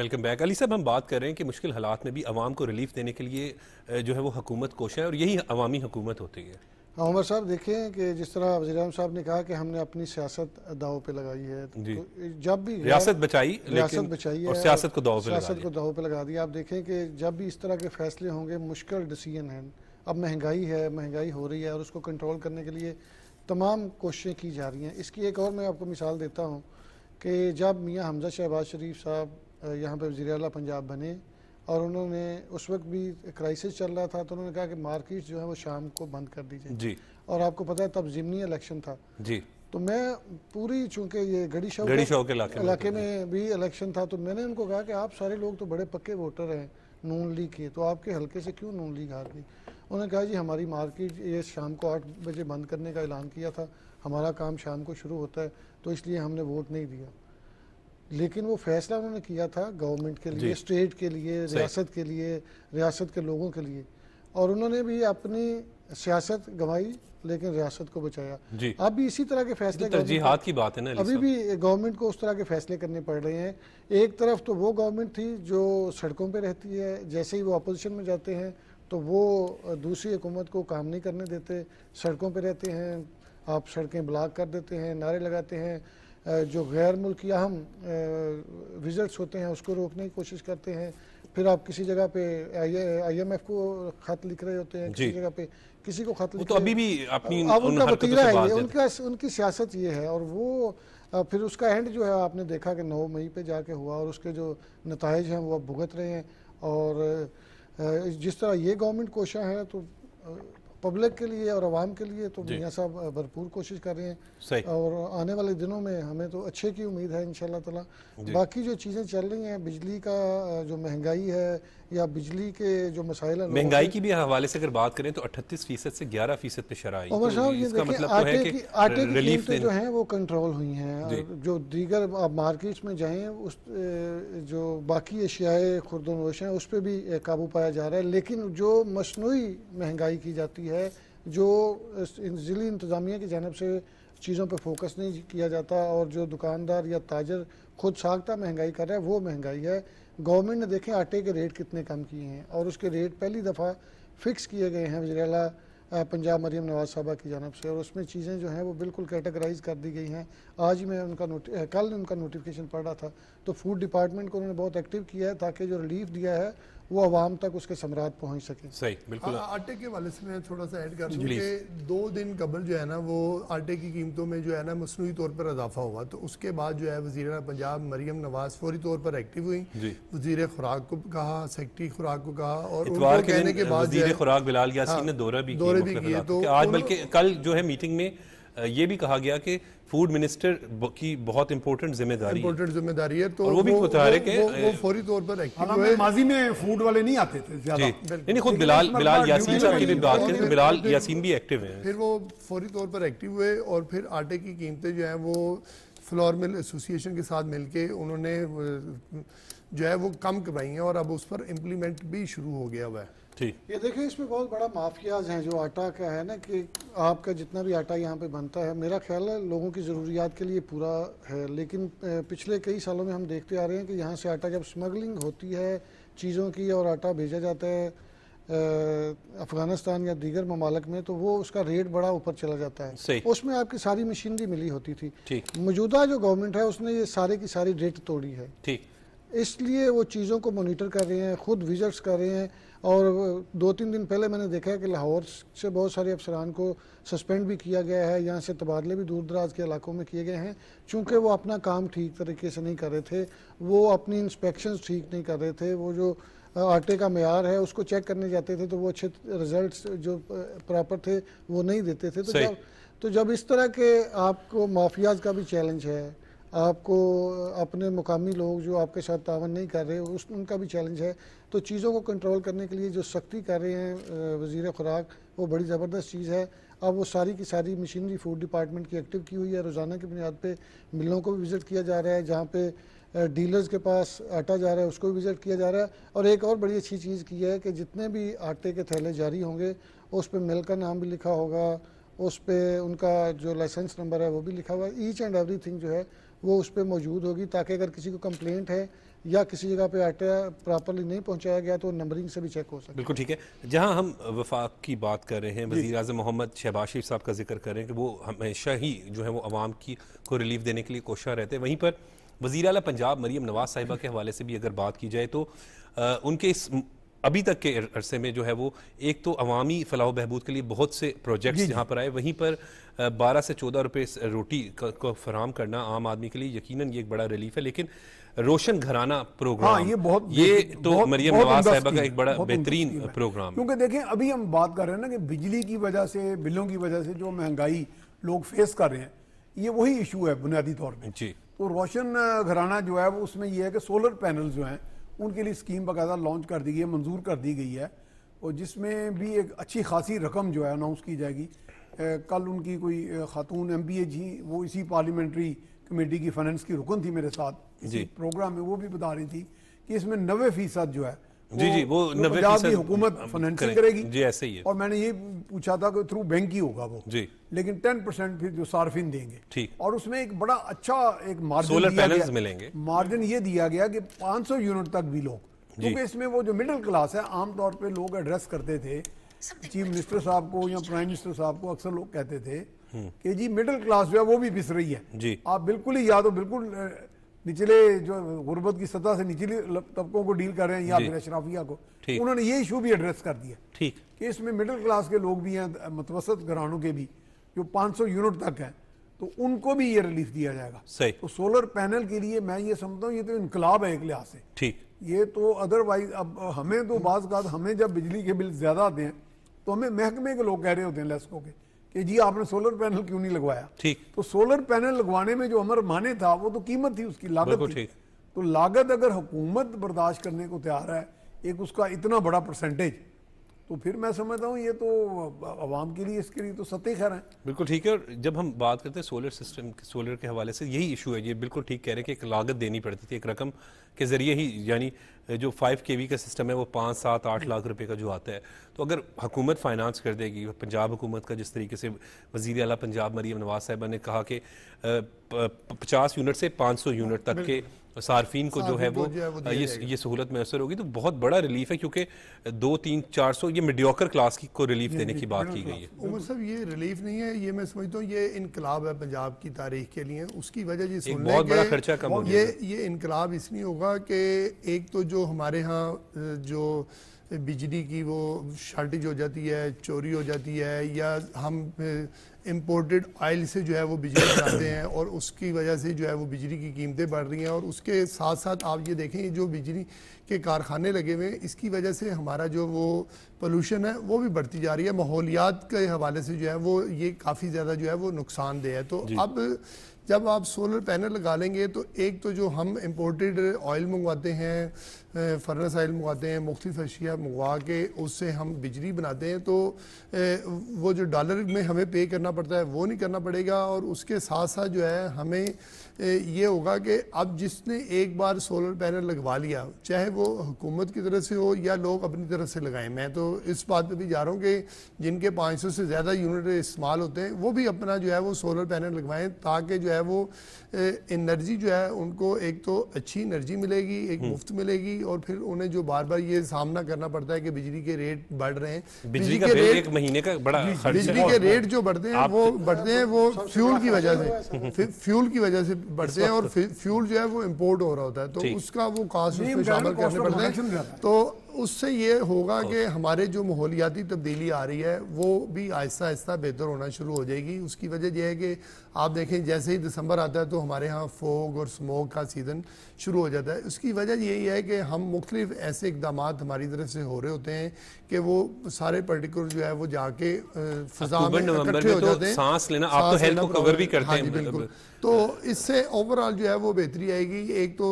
वेलकम बैक अली साहब हम बात कर रहे हैं कि मुश्किल हालात में भी आवाम को रिलीफ देने के लिए जो है वो हकूमत कोश है और यही अवामी हुकूमत होती है हाँ उमर साहब देखें कि जिस तरह वजी साहब ने कहा कि हमने अपनी सियासत दाव पे लगाई है तो जब भी रियासत बचाई रियासत बचाई है सियासत को दाव पे सियासत को दाव पे लगा दिया आप देखें कि जब भी इस तरह के फैसले होंगे मुश्किल डिसीजन है अब महंगाई है महंगाई हो रही है और उसको कंट्रोल करने के लिए तमाम कोशिशें की जा रही हैं इसकी एक और मैं आपको मिसाल देता हूँ कि जब मियाँ हमजा शहबाज शरीफ साहब यहाँ पर वजीर पंजाब बने और उन्होंने उस वक्त भी क्राइसिस चल रहा था तो उन्होंने कहा कि मार्केट जो है वो शाम को बंद कर दी जाए जी और आपको पता है तब जिमनी इलेक्शन था जी तो मैं पूरी चूंकि ये गड़ी शाह गड़ी शाह के इलाके में भी इलेक्शन था तो मैंने उनको कहा कि आप सारे लोग तो बड़े पक्के वोटर हैं नून लीग के तो आपके हल्के से क्यों नून लीग हार गई उन्होंने कहा जी हमारी मार्केट ये शाम को आठ बजे बंद करने का ऐलान किया था हमारा काम शाम को शुरू होता है तो इसलिए हमने वोट नहीं दिया लेकिन वो फैसला उन्होंने किया था गवर्नमेंट के लिए स्टेट के लिए रियासत के लिए रियासत के लोगों के लिए और उन्होंने भी अपनी सियासत गंवाई लेकिन रियासत को बचाया अब भी इसी तरह के फैसले तरजीहात की बात है ना अभी भी गवर्नमेंट को उस तरह के फैसले करने पड़ रहे हैं एक तरफ तो वो गवर्नमेंट थी जो सड़कों पे रहती है जैसे ही वो अपोजिशन में जाते हैं तो वो दूसरी हुकूमत को काम नहीं करने देते सड़कों पर रहते हैं आप सड़कें ब्लॉक कर देते हैं नारे लगाते हैं जो गैर मुल्क या हम विजिट्स होते हैं उसको रोकने की कोशिश करते हैं फिर आप किसी जगह पे आई एम एफ को खत लिख रहे होते हैं किसी जगह पे किसी को खत लिख तो अभी भी अपनी अब उनका वतीरा है उनका उनकी सियासत ये है और वो फिर उसका एंड जो है आपने देखा कि नौ मई पे जाके हुआ और उसके जो नतज हैं वो अब भुगत रहे हैं और जिस तरह ये गवर्नमेंट कोशा है तो पब्लिक के लिए और आवाम के लिए तो मियाँ साहब भरपूर कोशिश कर रहे हैं और आने वाले दिनों में हमें तो अच्छे की उम्मीद है इन शाह बाकी जो चीज़ें चल रही हैं बिजली का जो महंगाई है या बिजली के जो मसाइल हैं महंगाई की भी हवाले से अगर बात करें तो अट्ठतीस फीसद से ग्यारह फीसद पे शराब तो मतलब आटे तो है आटे की कीमतें जो हैं वो कंट्रोल हुई हैं जो दीगर आप मार्केट्स में जाएं उस जो बाकी एशियाए खुरदनोश हैं उस पर भी काबू पाया जा रहा है लेकिन जो मसनू महंगाई की जाती है जो ज़िली इंतज़ामिया की जानब से चीज़ों पर फोकस नहीं किया जाता और जो दुकानदार या ताजर खुद साखता महंगाई कर रहा है वो महंगाई है गवर्नमेंट ने देखें आटे के रेट कितने कम किए हैं और उसके रेट पहली दफ़ा फिक्स किए गए हैं वजरेला पंजाब मरीम नवाज साहबा की जानब से और उसमें चीज़ें जो हैं वो बिल्कुल कैटेगराइज कर दी गई हैं आज मैं उनका नोटि कल उनका नोटिफिकेशन पढ़ रहा था तो फूड डिपार्टमेंट को उन्होंने बहुत एक्टिव किया है ताकि जो रिलीफ दिया है वो आवाम तक उसके सम्राट पहुंच सके सही बिल्कुल आ, आटे के वाले से मैं थोड़ा सा ऐड कर दूँ कि दो दिन कबल जो है ना वो आटे की कीमतों में जो है ना मसनू तौर पर इजाफा हुआ तो उसके बाद जो है वजीर पंजाब मरीम नवाज फौरी तौर पर एक्टिव हुई वजीर खुराक को कहा सेक्रेटरी खुराक को कहा और कहने के बाद खुराक बिलाल यासीन हाँ, ने दौरा भी दौरे भी किए तो आज बल्कि कल जो है मीटिंग में ये भी कहा गया कि फूड मिनिस्टर की बहुत इम्पोर्टेंट जिम्मेदारी इम्पोर्टेंट जिम्मेदारी है तो वो, वो भी बता रहे कि वो, वो फौरी तौर पर एक्टिव माजी में फूड वाले नहीं आते थे ज्यादा नहीं खुद बिलाल बिलाल यासीन साहब की भी बात करें तो बिलाल यासीन भी एक्टिव है फिर वो फौरी तौर पर एक्टिव हुए और फिर आटे की कीमतें जो है वो फ्लोर मिल एसोसिएशन के साथ मिलके उन्होंने जो है वो कम करवाई हैं और अब उस पर इम्प्लीमेंट भी शुरू हो गया हुआ है ये देखिए इसमें बहुत बड़ा माफियाज है जो आटा का है ना कि आपका जितना भी आटा यहाँ पे बनता है मेरा ख्याल है लोगों की ज़रूरियात के लिए पूरा है लेकिन पिछले कई सालों में हम देखते आ रहे हैं कि यहाँ से आटा जब स्मगलिंग होती है चीज़ों की और आटा भेजा जाता है अफगानिस्तान या दीगर ममालक में तो वो उसका रेट बड़ा ऊपर चला जाता है उसमें आपकी सारी मशीनरी मिली होती थी मौजूदा जो गवर्नमेंट है उसने ये सारे की सारी रेट तोड़ी है ठीक इसलिए वो चीज़ों को मोनिटर कर रहे हैं ख़ुद विजिट्स कर रहे हैं और दो तीन दिन पहले मैंने देखा है कि लाहौर से बहुत सारे अफसरान को सस्पेंड भी किया गया है यहाँ से तबादले भी दूर दराज के इलाकों में किए गए हैं चूँकि वो अपना काम ठीक तरीके से नहीं कर रहे थे वो अपनी इंस्पेक्शन ठीक नहीं कर रहे थे वो जो आटे का मैार है उसको चेक करने जाते थे तो वो अच्छे रिजल्ट जो प्रॉपर थे वो नहीं देते थे तो जब तो जब इस तरह के आपको माफियाज का भी चैलेंज है आपको अपने मुकामी लोग जो आपके साथ तावन नहीं कर रहे उस उनका भी चैलेंज है तो चीज़ों को कंट्रोल करने के लिए जो सख्ती कर रहे हैं वजीर खुराक वो बड़ी ज़बरदस्त चीज़ है अब वो सारी की सारी मशीनरी फूड डिपार्टमेंट की एक्टिव की हुई है रोज़ाना की बुनियाद पर मिलों को भी विज़िट किया जा रहा है जहाँ पर डीलर्स के पास आटा जा रहा है उसको भी विज़िट किया जा रहा है और एक और बड़ी अच्छी चीज़ की है कि जितने भी आटे के थैले जारी होंगे उस पर मिल का नाम भी लिखा होगा उस पर उनका जो लाइसेंस नंबर है वो भी लिखा हुआ है ईच एंड एवरी थिंग जो है वो उस पर मौजूद होगी ताकि अगर किसी को कंप्लेंट है या किसी जगह पे आटा प्रॉपरली नहीं पहुंचाया गया तो नंबरिंग से भी चेक हो सकता है बिल्कुल ठीक है जहां हम वफाक की बात कर रहे हैं वजी अजम मोहम्मद शहबाज शरीफ साहब का जिक्र कर रहे हैं कि वो हमेशा ही जो है वो आवाम की को रिलीफ देने के लिए कोशिश रहते हैं वहीं पर वजी अला पंजाब मरीम नवाज साहिबा के हवाले से भी अगर बात की जाए तो आ, उनके इस अभी तक के अरसे में जो है वो एक तो अवामी फलाह बहबूद के लिए बहुत से प्रोजेक्ट्स यहाँ पर आए वहीं पर बारह से चौदह रुपए रोटी को फराम करना आम आदमी के लिए यकीनन ये एक बड़ा रिलीफ है लेकिन रोशन घराना प्रोग्राम हाँ, ये बहुत ये तो मरियम नवाज साहबा का एक बड़ा बेहतरीन प्रोग्राम क्योंकि देखें अभी हम बात कर रहे हैं ना कि बिजली की वजह से बिलों की वजह से जो महंगाई लोग फेस कर रहे हैं ये वही इशू है बुनियादी तौर पर जी तो रोशन घराना जो है वो उसमें यह है कि सोलर पैनल जो हैं उनके लिए स्कीम बाकायदा लॉन्च कर दी गई है मंजूर कर दी गई है और जिसमें भी एक अच्छी खासी रकम जो है अनाउंस की जाएगी कल उनकी कोई खातून एम पी ए जी वो इसी पार्लियामेंट्री कमेटी की फाइनेंस की रुकन थी मेरे साथ प्रोग्राम में वो भी बता रही थी कि इसमें नबे फीसद जो है जी जी वो पंजाब की हुकूमत फाइनेंसिंग हाँ, करेगी जी ऐसे ही है और मैंने ये पूछा था कि थ्रू बैंक ही होगा वो जी लेकिन टेन परसेंट फिर जो सार्फिन देंगे ठीक और उसमें एक बड़ा अच्छा एक मार्जिन सोलर पैनल्स मिलेंगे मार्जिन ये दिया गया कि 500 यूनिट तक भी लोग क्योंकि इसमें वो जो मिडिल क्लास है आमतौर पर लोग एड्रेस करते थे चीफ मिनिस्टर साहब को या प्राइम मिनिस्टर साहब को अक्सर लोग कहते थे हम्म। कि जी मिडिल क्लास जो है वो भी पिस रही है आप बिल्कुल ही याद हो बिल्कुल निचले जो गुर्बत की सतह से निचले तबकों को डील कर रहे हैं या फिर अशराफिया को उन्होंने ये इशू भी एड्रेस कर दिया ठीक कि इसमें मिडिल क्लास के लोग भी हैं मतवसत घरानों के भी जो 500 यूनिट तक हैं तो उनको भी ये रिलीफ दिया जाएगा सही तो सोलर पैनल के लिए मैं ये समझता हूँ ये तो इनकलाब है एक लिहाज से ठीक ये तो अदरवाइज अब हमें तो बाज हमें जब बिजली के बिल ज़्यादा आते हैं तो हमें महकमे के लोग कह रहे होते हैं लेस्को के कि जी आपने सोलर पैनल क्यों नहीं लगवाया ठीक तो सोलर पैनल लगवाने में जो अमर माने था वो तो कीमत थी उसकी लागत थी तो लागत अगर हुकूमत बर्दाश्त करने को तैयार है एक उसका इतना बड़ा परसेंटेज तो फिर मैं समझता हूँ ये तो आवाम के लिए इसके लिए तो सत्य खैर है बिल्कुल ठीक है और जब हम बात करते हैं सोलर सिस्टम सोलर के हवाले से यही इशू है ये बिल्कुल ठीक कह रहे हैं कि एक लागत देनी पड़ती थी एक रकम के ज़रिए ही यानी जो फाइव के का सिस्टम है वो पाँच सात आठ लाख रुपये का जो आता है तो अगर हुकूमत फाइनेंस कर देगी पंजाब हुकूमत का जिस तरीके से वजीर अला पंजाब मरीम नवाज साहबा ने कहा कि पचास यूनिट से पाँच सौ यूनिट तक के सार्फिन को जो है वो, वो ये ये सहूलत मैसर होगी तो बहुत बड़ा रिलीफ है क्योंकि दो तीन चार सौ ये मिडियोकर क्लास की को रिलीफ देने की बात की गई है उमर साहब ये रिलीफ नहीं है ये मैं समझता हूँ ये इनकलाब है पंजाब की तारीख के लिए उसकी वजह ये बहुत बड़ा खर्चा कम ये ये इनकलाब इसलिए होगा कि एक तो जो हमारे यहाँ जो बिजली की वो शार्टेज हो जाती है चोरी हो जाती है या हम इम्पोर्टेड ऑयल से जो है वो बिजली बनाते हैं और उसकी वजह से जो है वो बिजली की कीमतें बढ़ रही हैं और उसके साथ साथ आप ये देखें जो बिजली के कारखाने लगे हुए हैं इसकी वजह से हमारा जो वो पोलूशन है वो भी बढ़ती जा रही है माहौलियात के हवाले से जो है वो ये काफ़ी ज़्यादा जो है वो नुकसानदेह है तो अब जब आप सोलर पैनल लगा लेंगे तो एक तो जो हम इम्पोर्टेड ऑयल मंगवाते हैं फर्नस ऑयल मंगवाते हैं मुख्तु अशिया मंगवा के उससे हम बिजली बनाते हैं तो वो जो डॉलर में हमें पे करना पड़ता है वो नहीं करना पड़ेगा और उसके साथ साथ जो है हमें ये होगा कि अब जिसने एक बार सोलर पैनल लगवा लिया चाहे वो हुकूमत की तरफ से हो या लोग अपनी तरफ से लगाएं मैं तो इस बात पे भी जा रहा हूँ कि जिनके 500 से ज़्यादा यूनिट इस्तेमाल होते हैं वो भी अपना जो है वो सोलर पैनल लगवाएं ताकि जो है वो एनर्जी जो है उनको एक तो अच्छी एनर्जी मिलेगी एक हम्म। मुफ्त मिलेगी और फिर उन्हें जो बार बार ये सामना करना पड़ता है कि बिजली के रेट बढ़ रहे हैं बिजली के रेट महीने का बड़ा बिजली के रेट जो बढ़ते हैं वो बढ़ते हैं वो फ्यूल की वजह से फ्यूल की वजह से बढ़ते हैं और फ्यूल जो है वो इम्पोर्ट हो रहा होता है तो उसका वो कास्ट शामिल करने पड़ते हैं तो उससे ये होगा कि हमारे जो माहौलियाती तब्दीली आ रही है वो भी आहिस्ता आहिस्ता बेहतर होना शुरू हो जाएगी उसकी वजह यह है कि आप देखें जैसे ही दिसंबर आता है तो हमारे यहाँ फोग और स्मोक का सीज़न शुरू हो जाता है उसकी वजह यही है कि हम मुख्तलिफ ऐसे इकदाम हमारी तरफ से हो रहे होते हैं कि वो सारे पर्टिकुलर जो है वो जाके फजा में इकट्ठे हो तो जाते हैं सांस लेना आप तो हेल्थ को कवर भी करते हाँ हैं मतलब। बिल्कुल तो इससे ओवरऑल जो है वो बेहतरी आएगी एक तो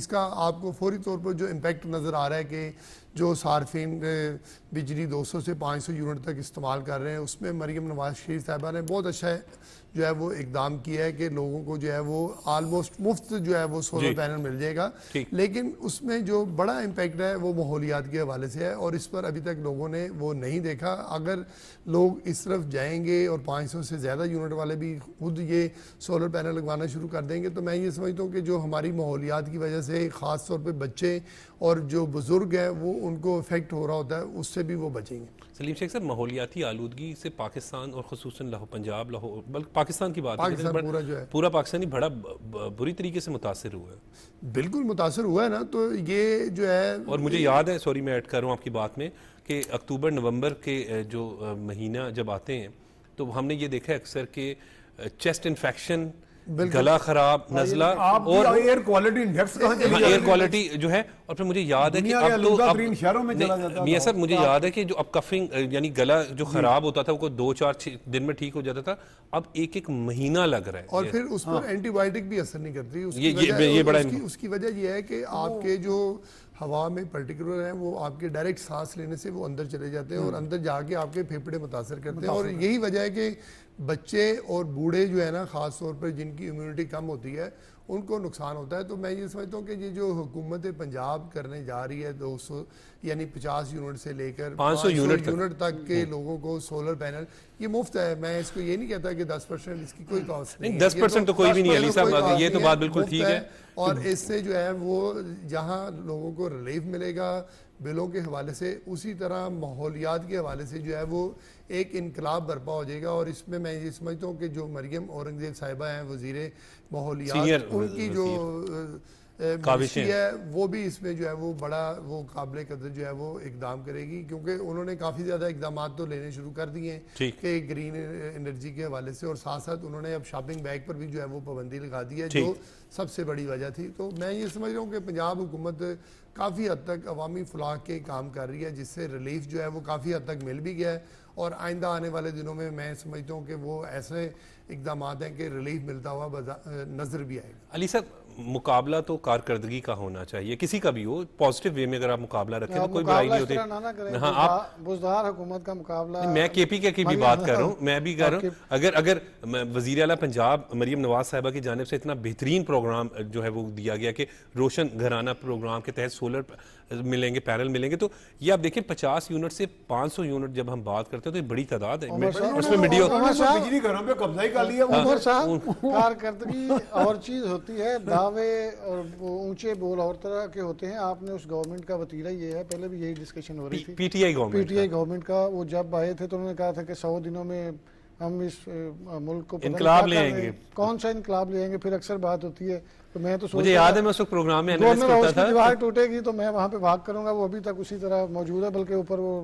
इसका आपको फौरी तौर पर जो इम्पेक्ट नज़र आ रहा है कि में जो सार्फिन बिजली 200 से 500 यूनिट तक इस्तेमाल कर रहे हैं उसमें मरीम नवाज शरीफ साहबा ने बहुत अच्छा जो है वो इकदाम किया है कि लोगों को जो है वो आलमोस्ट मुफ्त जो है वो सोलर पैनल मिल जाएगा लेकिन उसमें जो बड़ा इम्पेक्ट है वो माहौलियात के हवाले से है और इस पर अभी तक लोगों ने वो नहीं देखा अगर लोग इस तरफ जाएंगे और 500 से ज़्यादा यूनिट वाले भी खुद ये सोलर पैनल लगवाना शुरू कर देंगे तो मैं ये समझता हूँ कि जो हमारी माहौलियात की वजह से ख़ास तौर पर बच्चे और जो बुज़ुर्ग हैं वो उनको इफेक्ट हो रहा होता है उससे भी वो बचेंगे सलीम शेख सर माहौलियाती आलूदगी से पाकिस्तान और खसूस लाहौर पंजाब लाहौर बल्कि पाकिस्तान की बात पाकिस्तान है पूरा जो है पूरा पाकिस्तानी बड़ा बुरी तरीके से मुतासर हुआ है बिल्कुल मुतासर हुआ है ना तो ये जो है और मुझे याद है सॉरी मैं ऐड कर रहा हूँ आपकी बात में कि अक्टूबर नवंबर के जो महीना जब आते हैं तो हमने ये देखा है अक्सर के चेस्ट इन्फेक्शन गला खराब हाँ, नजला तो और air quality index air quality जो है और फिर मुझे याद है कि अब तो अब शहरों में चला जाता मियाँ सर मुझे याद है कि जो अब कफिंग यानी गला जो खराब होता था वो दो चार दिन में ठीक हो जाता था अब एक एक महीना लग रहा है और फिर उस पर एंटीबायोटिक हाँ। भी असर नहीं करती बड़ा उसकी वजह यह है कि आपके जो हवा में पर्टिकुलर हैं वो आपके डायरेक्ट सांस लेने से वो अंदर चले जाते हैं और हम्म। अंदर जाके आपके फेफड़े मुतासर करते हैं और यही वजह है कि बच्चे और बूढ़े जो है ना ख़ास तौर पर जिनकी इम्यूनिटी कम होती है उनको नुकसान होता है तो मैं ये समझता हूँ कि ये जो हुकूमत पंजाब करने जा रही है दो सौ यानी पचास यूनिट से लेकर पाँच सौ यूनिट यूनिट तक के हम्म। लोगों को सोलर पैनल ये मुफ्त है मैं इसको ये नहीं कहता कि दस परसेंट इसकी कोई कॉस्ट हम्म। नहीं दस तो परसेंट तो कोई भी नहीं अली साहब ये तो बात बिल्कुल ठीक है और इससे जो है वो जहाँ लोगों को रिलीफ मिलेगा बिलों के हवाले से उसी तरह माहौलियात के हवाले से जो है वो एक इनकलाब बर्पा हो जाएगा और इसमें मैं ये समझता हूँ कि जो मरियम औरंगज़ेब साहिबा हैं वजीर माहौलियात उनकी जो मिनिस्ट्री है वो भी इसमें जो है वो बड़ा वो काबिल कदर जो है वो इकदाम करेगी क्योंकि उन्होंने काफ़ी ज़्यादा इकदाम तो लेने शुरू कर दिए हैं कि ग्रीन एनर्जी के हवाले से और साथ साथ उन्होंने अब शॉपिंग बैग पर भी जो है वो पाबंदी लगा दी है जो सबसे बड़ी वजह थी तो मैं ये समझ रहा हूँ कि पंजाब हुकूमत काफ़ी हद तक अवामी फलाह के काम कर रही है जिससे रिलीफ जो है वो काफ़ी हद तक मिल भी गया है और आइंदा आने वाले दिनों में मैं समझता हूँ कि वो ऐसे इकदाम हैं कि रिलीफ मिलता हुआ नज़र भी आएगा अली सर मुकाबला तो कारकर्दगी का होना चाहिए किसी का भी हो पॉजिटिव वे में अगर आप मुकाबला रखें तो हाँ, कोई बुराई नहीं होती हाँ आप बुजदार हुकूमत का मुकाबला मैं के पी के की भी बात कर रहा हूँ मैं भी कह रहा हूँ अगर अगर वजीर अला पंजाब मरियम नवाज साहबा की जानब से इतना बेहतरीन प्रोग्राम जो है वो दिया गया कि रोशन घराना प्रोग्राम के तहत सोलर मिलेंगे पैरल मिलेंगे तो ये आप देखें पचास यूनिट से पाँच सौ यूनिट जब हम बात करते हैं तो ये बड़ी तादाद है उसमें मीडियो घरों पर कब्जा ही कर लिया हाँ। और चीज होती है हाँ। दावे ऊंचे बोल और तरह के होते हैं आपने उस गवर्नमेंट का वतीरा ये है पहले भी यही डिस्कशन हो रही थी पीटीआई गवर्नमेंट पीटीआई गवर्नमेंट का वो जब आए थे तो उन्होंने कहा था कि सौ दिनों में हम इस मुल्क को इनकलाब लेंगे कौन सा इनकलाब लेंगे फिर अक्सर बात होती है तो मैं तो मुझे याद है मैं उस प्रोग्राम में दीवार टूटेगी तो मैं वहाँ पे भाग करूंगा वो अभी तक उसी तरह मौजूद है बल्कि ऊपर वो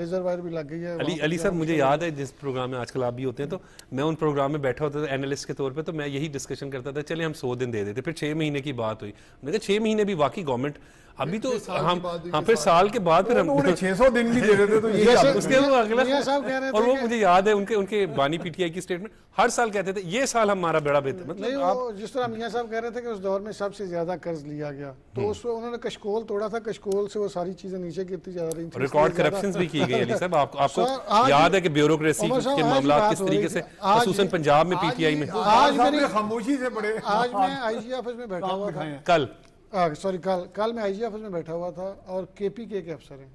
रिजर्वायर भी लग गई है अली अली सर मुझे याद है जिस प्रोग्राम में आजकल आप भी होते हैं तो मैं उन प्रोग्राम में बैठा होता था एनालिस्ट के तौर पर तो मैं यही डिस्कशन करता था चले हम सौ दिन दे देते फिर छह महीने की बात हुई मैंने कहा महीने भी वाकई गवर्नमेंट अभी तो हम हाँ फिर साल के बाद फिर हम छह सौ दिन भी दे रहे थे तो ये उसके अगला और वो मुझे याद है उनके उनके बानी पीटीआई की स्टेटमेंट हर साल कहते थे ये साल हमारा बड़ा बेहतर मतलब जिस तरह मियाँ साहब कह रहे थे कि उस दौर में सबसे ज्यादा कर्ज लिया गया तो हम्म। उस उन्होंने कशकोल तोड़ा था कशकोल से वो सारी चीजें नीचे गिरती जा रही थी रिकॉर्ड करप्शन भी की गई अली साहब आपको याद है कि ब्यूरोक्रेसी के मामला किस तरीके से खसूसन पंजाब में पीटीआई में आज मेरी खामोशी से बड़े आज मैं आईजी ऑफिस में बैठा हुआ था कल सॉरी कल कल मैं आईजी ऑफिस में बैठा हुआ था और केपीके के अफसर हैं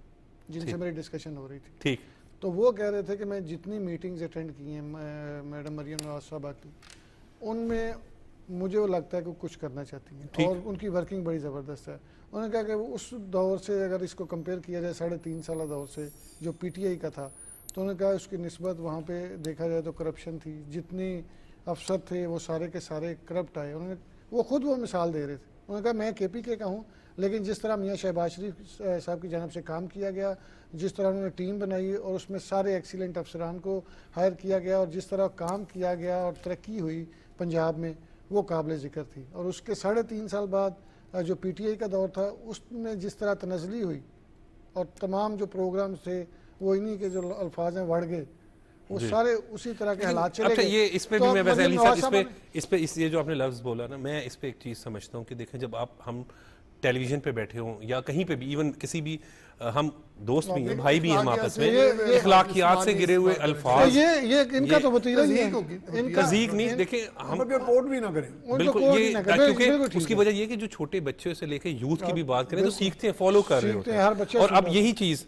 जिनसे मेरी डिस्कशन हो रही थी ठीक तो वो कह रहे थे कि मैं जितनी मीटिंग्स अटेंड की हैं मैडम मरियम नवाज साहबा की उनमें मुझे वो लगता है कि वो कुछ करना चाहती हैं और उनकी वर्किंग बड़ी ज़बरदस्त है उन्होंने कहा कि वो उस दौर से अगर इसको कंपेयर किया जाए साढ़े तीन साल दौर से जो पीटीआई का था तो उन्होंने कहा उसकी नस्बत वहाँ पे देखा जाए तो करप्शन थी जितनी अफसर थे वो सारे के सारे करप्ट आए उन्होंने वो खुद वो मिसाल दे रहे थे उन्होंने कहा मैं के पी के का हूँ लेकिन जिस तरह मियाँ शहबाज शरीफ साहब की जानब से काम किया गया जिस तरह उन्होंने टीम बनाई और उसमें सारे एक्सीलेंट अफसरान को हायर किया गया और जिस तरह काम किया गया और तरक्की हुई पंजाब में वो काबिल ज़िक्र थी और उसके साढ़े तीन साल बाद जो पी टी आई का दौर था उसमें जिस तरह तनजली हुई और तमाम जो प्रोग्राम्स थे वो इन्हीं के जो अल्फाज हैं बढ़ गए वो सारे उसी तरह के हालात चले अच्छा ये इस पे तो भी मैं वैसे अली साहब इस पे इस पे इस ये जो आपने लफ्ज़ बोला ना मैं इस पे एक चीज़ समझता हूँ कि देखें जब आप हम टेलीविजन पे बैठे हों या कहीं पे भी इवन किसी भी हम दोस्त भी हैं भाई भी हैं आपस में इखलाकियात से गिरे हुए अल्फाज तो ये ये इनका तो वतीरा नहीं इनका तजीक नहीं देखे हम रिपोर्ट भी ना करें बिल्कुल ये क्योंकि उसकी वजह ये कि जो छोटे बच्चे से लेके यूथ की भी बात करें तो सीखते हैं फॉलो कर रहे होते हैं और अब यही चीज़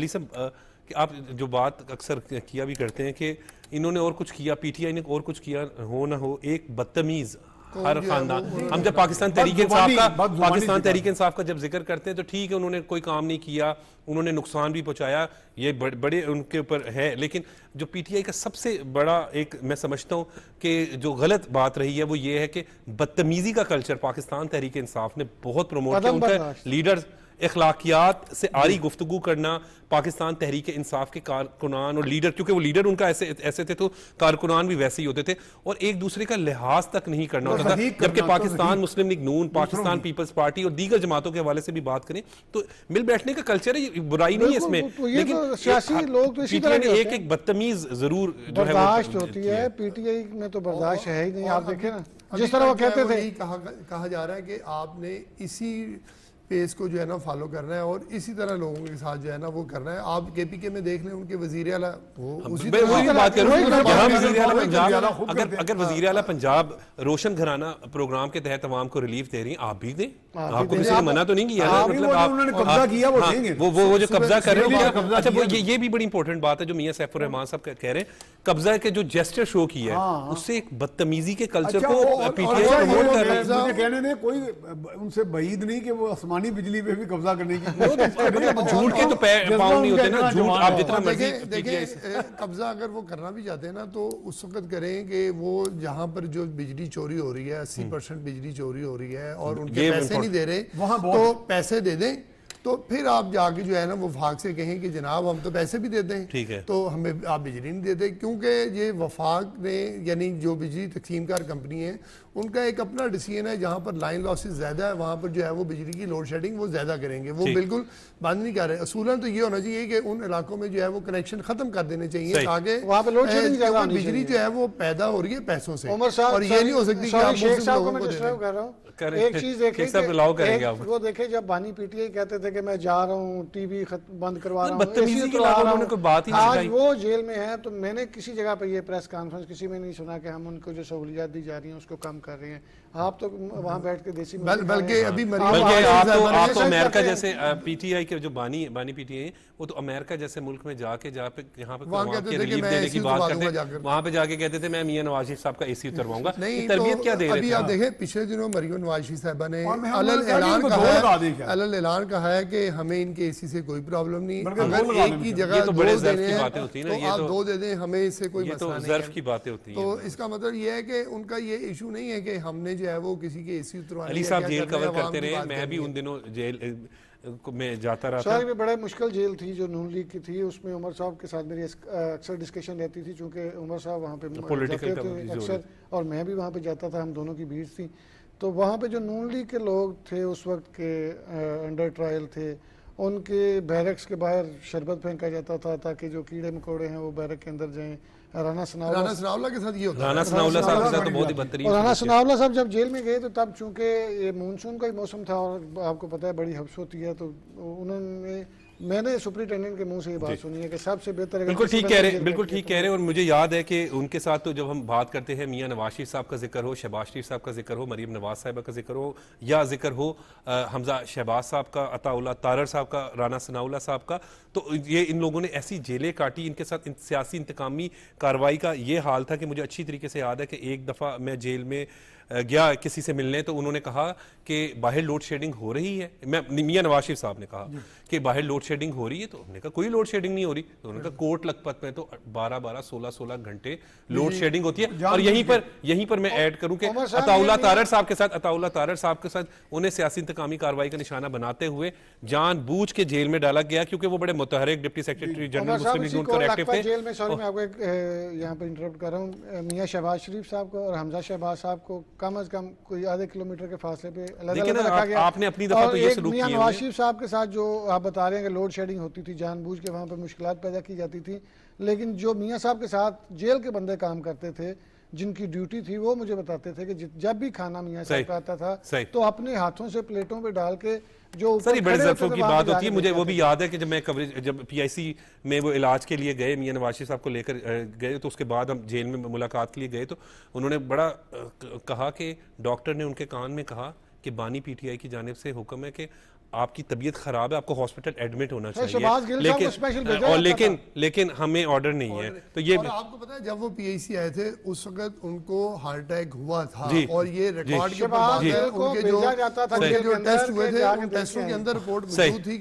अली साहब कि आप जो बात अक्सर किया भी करते हैं कि इन्होंने और कुछ किया पीटीआई ने और कुछ किया हो ना हो एक बदतमीज हर खानदान हम जब पाकिस्तान तहरीक इंसाफ का पाकिस्तान तहरीक इंसाफ का जब जिक्र करते हैं तो ठीक है उन्होंने कोई काम नहीं किया उन्होंने नुकसान भी पहुंचाया ये बड़, बड़े उनके ऊपर है लेकिन जो पीटीआई का सबसे बड़ा एक मैं समझता हूँ कि जो गलत बात रही है वो ये है कि बदतमीजी का कल्चर पाकिस्तान तहरीक इंसाफ ने बहुत प्रमोट किया उनका लीडर्स अखलाकियात से आरी गुफ्तु करना पाकिस्तान तहरीक इंसाफ के कारकुनान और लीडर क्योंकि वो लीडर उनका ऐसे ऐसे थे तो कारकुनान भी वैसे ही होते थे और एक दूसरे का लिहाज तक नहीं करना होता था जबकि पाकिस्तान मुस्लिम लीग नून पाकिस्तान पीपल्स पार्टी और दीगर जमातों के हवाले से भी बात करें तो मिल बैठने का कल्चर है बुराई नहीं है इसमें तो लेकिन तो एक तो एक बदतमीज जरूर बर्दाश्त होती है पीटीआई में तो बर्दाश्त है ही नहीं आप देखें ना जिस तरह वो कहते थे कहा जा रहा है कि आपने इसी पेस को जो है ना फॉलो करना है और इसी तरह लोगों के साथ जो है ना वो करना है आप के पी के में देख लें उनके वजीर अला वो उसी अगर अगर वजीर अला पंजाब रोशन घराना प्रोग्राम के तहत तमाम को रिलीफ दे रही आप भी दें आपको किसी ने मना तो नहीं किया मतलब हाँ, वो वो जो कब्जा कर रहे हैं अच्छा वो ये ये भी बड़ी इंपॉर्टेंट बात है जो मियाँ सैफुर रहमान साहब कह रहे हैं कब्जा के जो जेस्टर शो किया है हाँ, हाँ। उससे एक बदतमीजी के कल्चर अच्छा, को पीटीआई प्रमोट कर रहे हैं कोई उनसे बईद नहीं कि वो आसमान आसमानी बिजली पे भी कब्जा करने की तो मतलब झूठ के तो पाँव नहीं होते ना झूठ आप जितना मर्जी देखिए कब्जा अगर वो करना भी चाहते हैं ना तो उस वक्त करें कि वो जहाँ पर जो बिजली चोरी हो रही है अस्सी हम्म। परसेंट बिजली चोरी हो रही है और हम्म। उनके पैसे नहीं दे रहे तो पैसे दे दें तो फिर आप जाके जो है ना वो वफाक से कहें कि जनाब हम तो पैसे भी देते हैं ठीक है तो हमें आप बिजली नहीं देते क्योंकि ये वफाक ने यानी जो बिजली तकसीम कार कंपनी है उनका एक अपना डिसीजन है जहाँ पर लाइन लॉसेज ज़्यादा है वहाँ पर जो है वो बिजली की लोड शेडिंग वो ज़्यादा करेंगे वो बिल्कुल बंद नहीं कर रहे असूलन तो ये होना चाहिए कि उन इलाकों में जो है वो कनेक्शन ख़त्म कर देने चाहिए ताकि वहाँ पर लोड शेडिंग बिजली जो है वो पैदा हो रही है पैसों से और ये नहीं हो सकती एक चीज़ एक वो जब बानी पीटीआई कहते थे कि मैं जा रहा हूँ टीवी बंद करवा रहा हूँ आज वो जेल में है तो मैंने किसी जगह पर ये प्रेस कॉन्फ्रेंस किसी में नहीं सुना कि हम उनको जो सहूलियात दी जा रही है उसको कम कर रही हैं आप तो वहाँ बैठ के देसी बल, बल्कि अभी हाँ। बल्कि आप तो आप तो अमेरिका जैसे पीटीआई के जो बानी बानी पीटीआई वो तो अमेरिका जैसे मुल्क में जाके जहाँ पे यहाँ पे वहाँ रिलीफ देने की बात करते वहाँ पे जाके कहते थे मैं मियाँ नवाजी साहब का एसी उतरवाऊंगा तो तरबियत क्या दे रही आप देखें पिछले दिनों मरियो नवाजी शरीफ साहबा ने अलल ऐलान कहा है अलल कि हमें इनके एसी से कोई प्रॉब्लम नहीं अगर एक तो की जगह तो बड़े जर्फ की बातें होती है ना तो दो दे दें हमें इससे कोई मसला नहीं जर्फ की बातें होती है तो इसका मतलब ये है कि उनका ये इशू नहीं है कि हमने जो है वो किसी के एसी उतरवाने अली साहब जेल कवर करते रहे मैं भी उन दिनों जेल में जाता रहा था में बड़ा मुश्किल जेल थी जो नून लीग की थी उसमें उमर साहब के साथ मेरी अक्सर डिस्कशन रहती थी चूँकि उमर साहब वहाँ पे पॉलिटिकल तो अक्सर और मैं भी वहाँ पे जाता था हम दोनों की भीड़ थी तो वहाँ पे जो नून लीग के लोग थे उस वक्त के अंडर ट्रायल थे उनके बैरक्स के बाहर शरबत फेंका जाता था ताकि जो कीड़े मकोड़े हैं वो बैरक के अंदर जाएं राणा सनावला के साथ ये होता राना साहब तो सनावला साहब जब जेल में गए तो तब चूंकि ये मानसून का ही मौसम था और आपको पता है बड़ी हफ्स होती है तो उन्होंने मैंने सुपरिटेंडेंट के मुंह से ये बात सुनी है कि सबसे बेहतर बिल्कुल ठीक तो कह रहे बिल्कुल ठीक कह रहे हैं और मुझे याद है कि उनके साथ तो जब हम बात करते हैं मियां नवाज शरीफ साहब का जिक्र हो शहबाज शरीफ साहब का जिक्र हो मरीम नवाज साहब का जिक्र हो या जिक्र हो हमजा शहबाज साहब का अताउल्ला तारर साहब का राना सनाउल्ला साहब का तो ये इन लोगों ने ऐसी जेलें काटी इनके साथ सियासी इंतकामी कार्रवाई का ये हाल था कि मुझे अच्छी तरीके से याद है कि एक दफ़ा मैं जेल में गया किसी से मिलने तो उन्होंने कहा कि बाहर लोड शेडिंग हो रही है मैं मियाँ नवाज शरीफ साहब ने कहा कि बाहर लोड शेडिंग हो रही है तो उन्होंने कहा कोई लोड शेडिंग नहीं हो रही तो उन्होंने कहा कोर्ट लखपत में तो बारह बारह सोलह सोलह घंटे लोड शेडिंग होती है और यहीं पर यहीं पर मैं ऐड करूं कि अताउल्ला तारड़ साहब के साथ अताउल्ला तारड़ साहब के साथ उन्हें सियासी इंतकामी कार्रवाई का निशाना बनाते हुए जानबूझ के जेल में डाला गया क्योंकि वो बड़े मुतहरिक deputy secretary general Muslim League Noon के एक्टिव थे यहाँ पर इंटरप्ट कर रहा हूँ मियाँ शहबाज शरीफ साहब को और हमजा शहबाज साहब को कम अज कम कोई आधे किलोमीटर के फासले पे रखा गया आपने अपनी दफा तो ये मियाँ नवाज शरीफ साहब के साथ जो आप बता रहे हैं कि लोड शेडिंग होती थी जानबूझ के वहाँ पर मुश्किल पैदा की जाती थी लेकिन जो मियाँ साहब के साथ जेल के बंदे काम करते थे जिनकी ड्यूटी थी वो मुझे बताते थे कि जब भी खाना मियाँ साहब का आता था तो अपने हाथों से प्लेटों पर डाल के जो सर बड़े जरफों की बात होती है मुझे वो भी याद है कि जब मैं कवरेज जब पीआईसी में वो इलाज के लिए गए मियां नवाज साहब को लेकर गए तो उसके बाद हम जेल में मुलाकात के लिए गए तो उन्होंने बड़ा कहा कि डॉक्टर ने उनके कान में कहा कि बानी पीटीआई की जानब से हुक्म है कि आपकी तबीयत खराब है आपको हॉस्पिटल एडमिट होना चाहिए लेकिन हाँ, और लेकिन लेकिन हमें ऑर्डर नहीं है तो ये आपको पता है जब वो पी आए थे उस वक्त उनको हार्ट अटैक हुआ था और ये रिकॉर्ड के उनके जो जो टेस्ट हुए थे टेस्टों के अंदर रिपोर्ट थी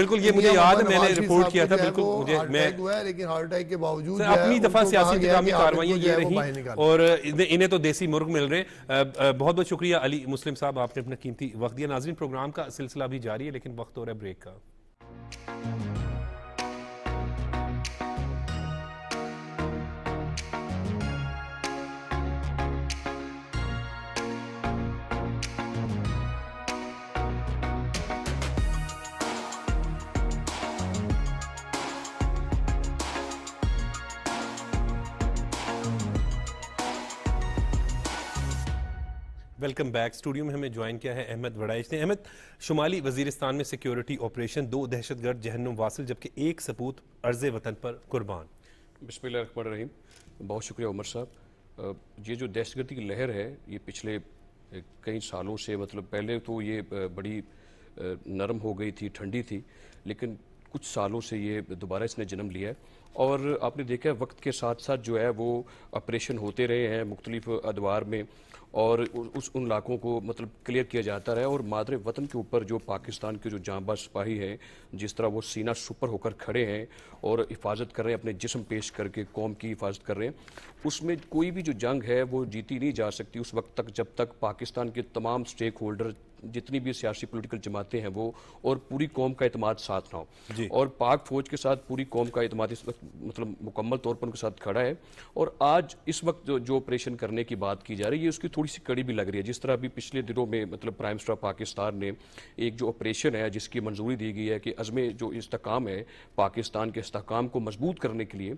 बिल्कुल ये मुझे याद है मैंने रिपोर्ट किया था बिल्कुल मुझे लेकिन हार्ट अटैक के बावजूद अपनी दफा सियासी निकामी कार्रवाई ये रही और इन्हें तो देसी मुर्ग मिल रहे बहुत बहुत शुक्रिया अली मुस्लिम साहब आपने अपना कीमती वक्त दिया नाजरीन प्रोग्राम का सिलसिला भी जारी है लेकिन वक्त हो रहा है ब्रेक का वेलकम बैक स्टूडियो में हमें ज्वाइन किया है अहमद वड़ाइश ने अहमद शुमाली वजीरस्तान में सिक्योरिटी ऑपरेशन दो दहशतगर्द जहनुम वासिल जबकि एक सपूत अर्ज वतन पर कुर्बान बिस्मिल रहीम बहुत शुक्रिया उमर साहब ये जो दहशतगर्दी की लहर है ये पिछले कई सालों से मतलब पहले तो ये बड़ी नरम हो गई थी ठंडी थी लेकिन कुछ सालों से ये दोबारा इसने जन्म लिया है और आपने देखा है वक्त के साथ साथ जो है वो ऑपरेशन होते रहे हैं मुख्तलिफ अदवार में और उस उन इलाकों को मतलब क्लियर किया जाता रहा और मादरे वतन के ऊपर जो पाकिस्तान के जो जाँबाज सिपाही हैं जिस तरह वो सीना सुपर होकर खड़े हैं और हिफाजत कर रहे हैं अपने जिसम पेश करके कौम की हिफाजत कर रहे हैं उसमें कोई भी जो जंग है वो जीती नहीं जा सकती उस वक्त तक जब तक पाकिस्तान के तमाम स्टेक होल्डर जितनी भी सियासी पोलिटिकल जमातें हैं वो और पूरी कौम का अतमाद साथ ना हो और पाक फौज के साथ पूरी कौम का अतमाद इस वक्त मतलब मुकम्मल तौर पर उनके साथ खड़ा है और आज इस वक्त जो जो ऑपरेशन करने की बात की जा रही है उसकी थोड़ी सी कड़ी भी लग रही है जिस तरह अभी पिछले दिनों में मतलब प्राइम मिनिस्टर ऑफ पाकिस्तान ने एक जो ऑपरेशन है जिसकी मंजूरी दी गई है कि अज़म जो इसकाम है पाकिस्तान के इसकाम को मजबूत करने के लिए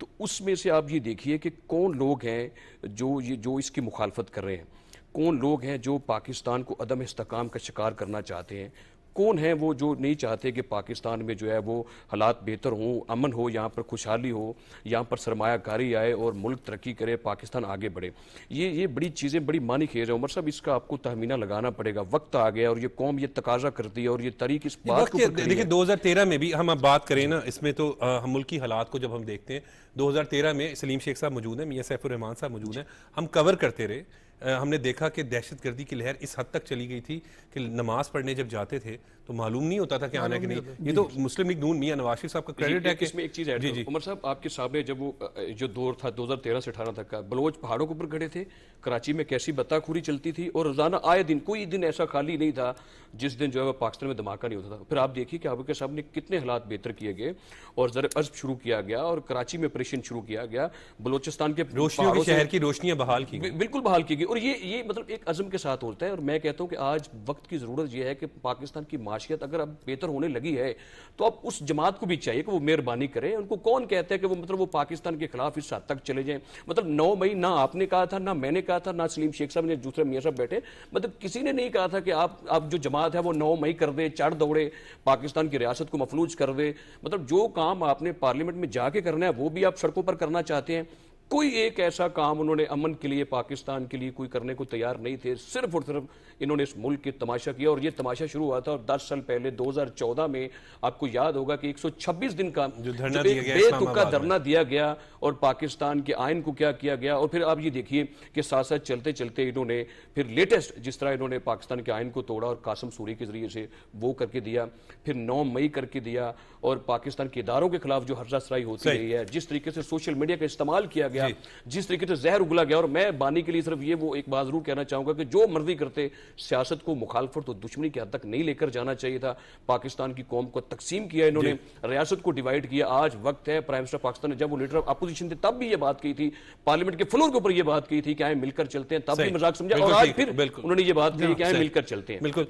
तो उसमें से आप ये देखिए कि कौन लोग हैं जो ये जो इसकी मुखालफत कर रहे हैं कौन लोग हैं जो पाकिस्तान को अदम इसकाम का शिकार करना चाहते हैं कौन है वो जो नहीं चाहते कि पाकिस्तान में जो है वो हालात बेहतर हों अमन हो यहाँ पर खुशहाली हो यहाँ पर सरमाकारी आए और मुल्क तरक्की करे पाकिस्तान आगे बढ़े ये ये बड़ी चीज़ें बड़ी मानी खेज है उमर साहब इसका आपको तहमीना लगाना पड़ेगा वक्त आ गया और ये कौम ये तकाजा करती है और ये तरीक इस बात को देखिए दो हज़ार तेरह में भी हम अब बात करें ना इसमें तो हम मुल्क की हालात को जब हम देखते हैं दो हज़ार तेरह में सलीम शेख साहब मौजूद हैं मियाँ सैफुररहमान साहब मौजूद हैं हम कवर करते रहे हमने देखा कि दहशतगर्दी की लहर इस हद तक चली गई थी कि नमाज पढ़ने जब जाते थे तो मालूम नहीं होता था कि आना कि नहीं ये तो मुस्लिम लीग नून मियाँ नवाज साहब का क्रेडिट है कि इसमें एक चीज़ है जी जी उमर साहब आपके सामने जब वो जो दौर था 2013 से अठारह तक का बलोच पहाड़ों के ऊपर खड़े थे कराची में कैसी बताखोरी चलती थी और रोजाना आए दिन कोई दिन ऐसा खाली नहीं था जिस दिन जो है वह पाकिस्तान में धमाका नहीं होता था फिर आप देखिए कि आपके साहब ने कितने हालात बेहतर किए गए और जर अजब शुरू किया गया और कराची में ऑपरेशन शुरू किया गया बलोचिस्तान के शहर की रोशनियाँ बहाल की बिल्कुल बहाल की गई और ये ये मतलब एक अज़म के साथ होता है और मैं कहता हूँ कि आज वक्त की ज़रूरत यह है कि पाकिस्तान की माशियत अगर अब बेहतर होने लगी है तो अब उस जमात को भी चाहिए कि वो मेहरबानी करें उनको कौन कहता है कि वो मतलब वो पाकिस्तान के खिलाफ इस हद तक चले जाएं मतलब नौ मई ना आपने कहा था ना मैंने कहा था ना सलीम शेख साहब ने दूसरे मियाँ साहब बैठे मतलब किसी ने नहीं कहा था कि आप आप जो जमात है वो नौ मई कर दे चढ़ दौड़े पाकिस्तान की रियासत को मफलूज कर दे मतलब जो काम आपने पार्लियामेंट में जाके करना है वो भी आप सड़कों पर करना चाहते हैं कोई एक ऐसा काम उन्होंने अमन के लिए पाकिस्तान के लिए कोई करने को तैयार नहीं थे सिर्फ और सिर्फ इन्होंने इस मुल्क के तमाशा किया और ये तमाशा शुरू हुआ था और 10 साल पहले 2014 में आपको याद होगा कि 126 दिन का जो धरना दिया गया बेतुका धरना दिया गया और पाकिस्तान के आयन को क्या किया गया और फिर आप ये देखिए कि साथ साथ चलते चलते इन्होंने फिर लेटेस्ट जिस तरह इन्होंने पाकिस्तान के आयन को तोड़ा और कासम सूरी के जरिए से वो करके दिया फिर नौ मई करके दिया और पाकिस्तान के इदारों के खिलाफ जो सराई होती रही है जिस तरीके से सोशल मीडिया का इस्तेमाल किया गया गया जिस तरीके से जहर उगला गया और मैं बानी के लिए सिर्फ ये वो एक बात जरूर कहना चाहूंगा कि जो मर्जी करते सियासत को मुखालफत और दुश्मनी के हद तक नहीं लेकर जाना चाहिए था पाकिस्तान की कौम को तकसीम किया इन्होंने रियासत को डिवाइड किया आज वक्त है प्राइम मिनिस्टर पाकिस्तान ने जब वो लीडर ऑफ अपोजिशन थे तब भी ये बात की थी पार्लियामेंट के फ्लोर के ऊपर ये बात की थी क्या मिलकर चलते हैं तब भी मजाक समझा और आज फिर उन्होंने ये बात की हाँ, क्या मिलकर चलते हैं बिल्कुल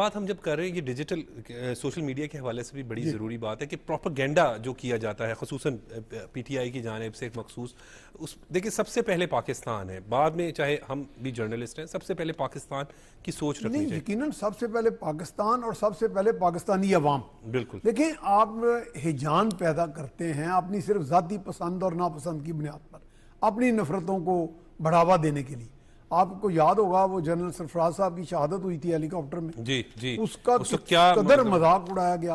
बात हम जब कर रहे हैं ये डिजिटल सोशल मीडिया के हवाले से भी बड़ी ज़रूरी बात है कि प्रोपागेंडा जो किया जाता है खसूस पीटीआई की जानब से एक मखसूस उस देखिए सबसे पहले पाकिस्तान है बाद में चाहे हम भी जर्नलिस्ट हैं सबसे पहले पाकिस्तान की सोच रखनी चाहिए यकीन सबसे पहले पाकिस्तान और सबसे पहले पाकिस्तानी अवाम बिल्कुल देखिए आप हिजान पैदा करते हैं अपनी सिर्फ जाति पसंद और नापसंद की बुनियाद पर अपनी नफरतों को बढ़ावा देने के लिए आपको याद होगा वो जनरल सरफराज साहब की शहादत हुई थी हेलीकॉप्टर में जी जी उसका क्या कदर मतलब? मजाक उड़ाया गया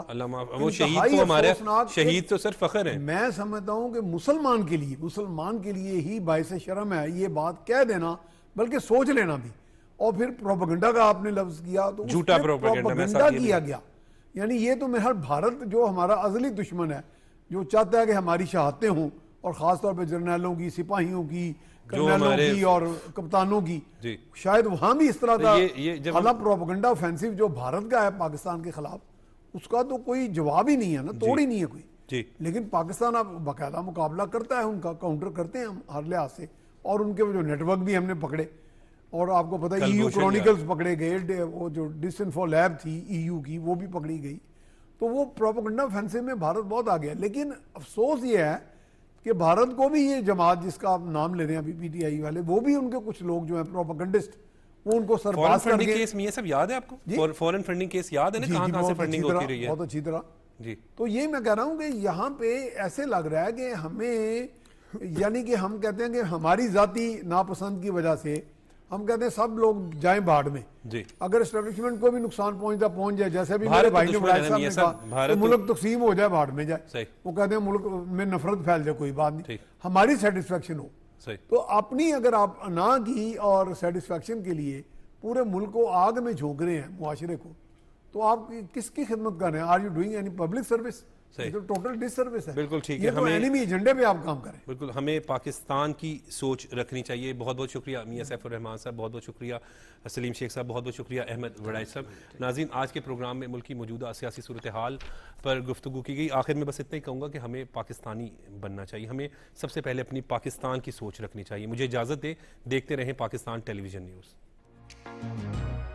वो शहीद तो हमारे शहीद तो सिर्फ फखर है मैं समझता हूँ कि मुसलमान के लिए मुसलमान के लिए ही बायस शर्म है ये बात कह देना बल्कि सोच लेना भी और फिर प्रोपगंडा का आपने लफ्ज किया तो झूठा प्रोपगंडा किया गया यानी ये तो मेरा भारत जो हमारा अजली दुश्मन है जो चाहता है कि हमारी शहादतें हों और ख़ासतौर पर जर्नैलों की सिपाहियों की जो हमारे और कप्तानों की जी शायद वहां भी इस तरह तो का ये, प्रोपोगंडा ऑफेंसिव जो भारत का है पाकिस्तान के खिलाफ उसका तो कोई जवाब ही नहीं है ना तोड़ ही नहीं है कोई जी लेकिन पाकिस्तान अब बाकायदा मुकाबला करता है उनका काउंटर करते हैं हम हर लिहाज से और उनके जो नेटवर्क भी हमने पकड़े और आपको पता है ईयू e क्रॉनिकल्स पकड़े गए वो जो डिसइनफो लैब थी ईयू e की वो भी पकड़ी गई तो वो प्रोपोगंडा फैंसे में भारत बहुत आ गया लेकिन अफसोस ये है कि भारत को भी ये जमात जिसका आप नाम ले रहे हैं अभी पीटीआई वाले वो भी उनके कुछ लोग जो हैं प्रोपागेंडिस्ट वो उनको सरपास गए केस में ये सब याद है आपको फॉरेन फंडिंग केस याद है ना कहां कहां से फंडिंग होती रही है बहुत अच्छी तरह जी तो ये मैं कह रहा हूं कि यहां पे ऐसे लग रहा है कि हमें यानी कि हम कहते हैं कि हमारी जाति नापसंद की वजह से हम कहते हैं सब लोग जाए बाढ़ में जी अगर स्टेब्लिशमेंट को भी नुकसान पहुंचता पहुंच जाए जैसे भी मेरे भाई तो ने साहब ने कहा तो, तो मुल्क तकसीम हो जाए बाढ़ में जाए वो कहते हैं मुल्क में नफरत फैल जाए कोई बात नहीं हमारी सेटिस्फेक्शन हो तो अपनी अगर आप ना की और सेटिस्फेक्शन के लिए पूरे मुल्क को आग में झोंक रहे हैं मुआरे को तो आप किसकी खिदमत कर रहे हैं are you doing any public service तो टोटल डिसर्विस है बिल्कुल ठीक है तो हमें एनिमी एजेंडे पे आप काम करें बिल्कुल हमें पाकिस्तान की सोच रखनी चाहिए बहुत बहुत शुक्रिया मियाँ सैफुर रहमान साहब बहुत बहुत शुक्रिया सलीम शेख साहब बहुत बहुत शुक्रिया अहमद वड़ाइज साहब नाजीन आज के प्रोग्राम में मुल्क की मौजूदा सियासी सूरत हाल पर गुफ्तु की गई आखिर में बस इतना ही कहूँगा कि हमें पाकिस्तानी बनना चाहिए हमें सबसे पहले अपनी पाकिस्तान की सोच रखनी चाहिए मुझे इजाज़त दे देखते रहें पाकिस्तान टेलीविज़न न्यूज़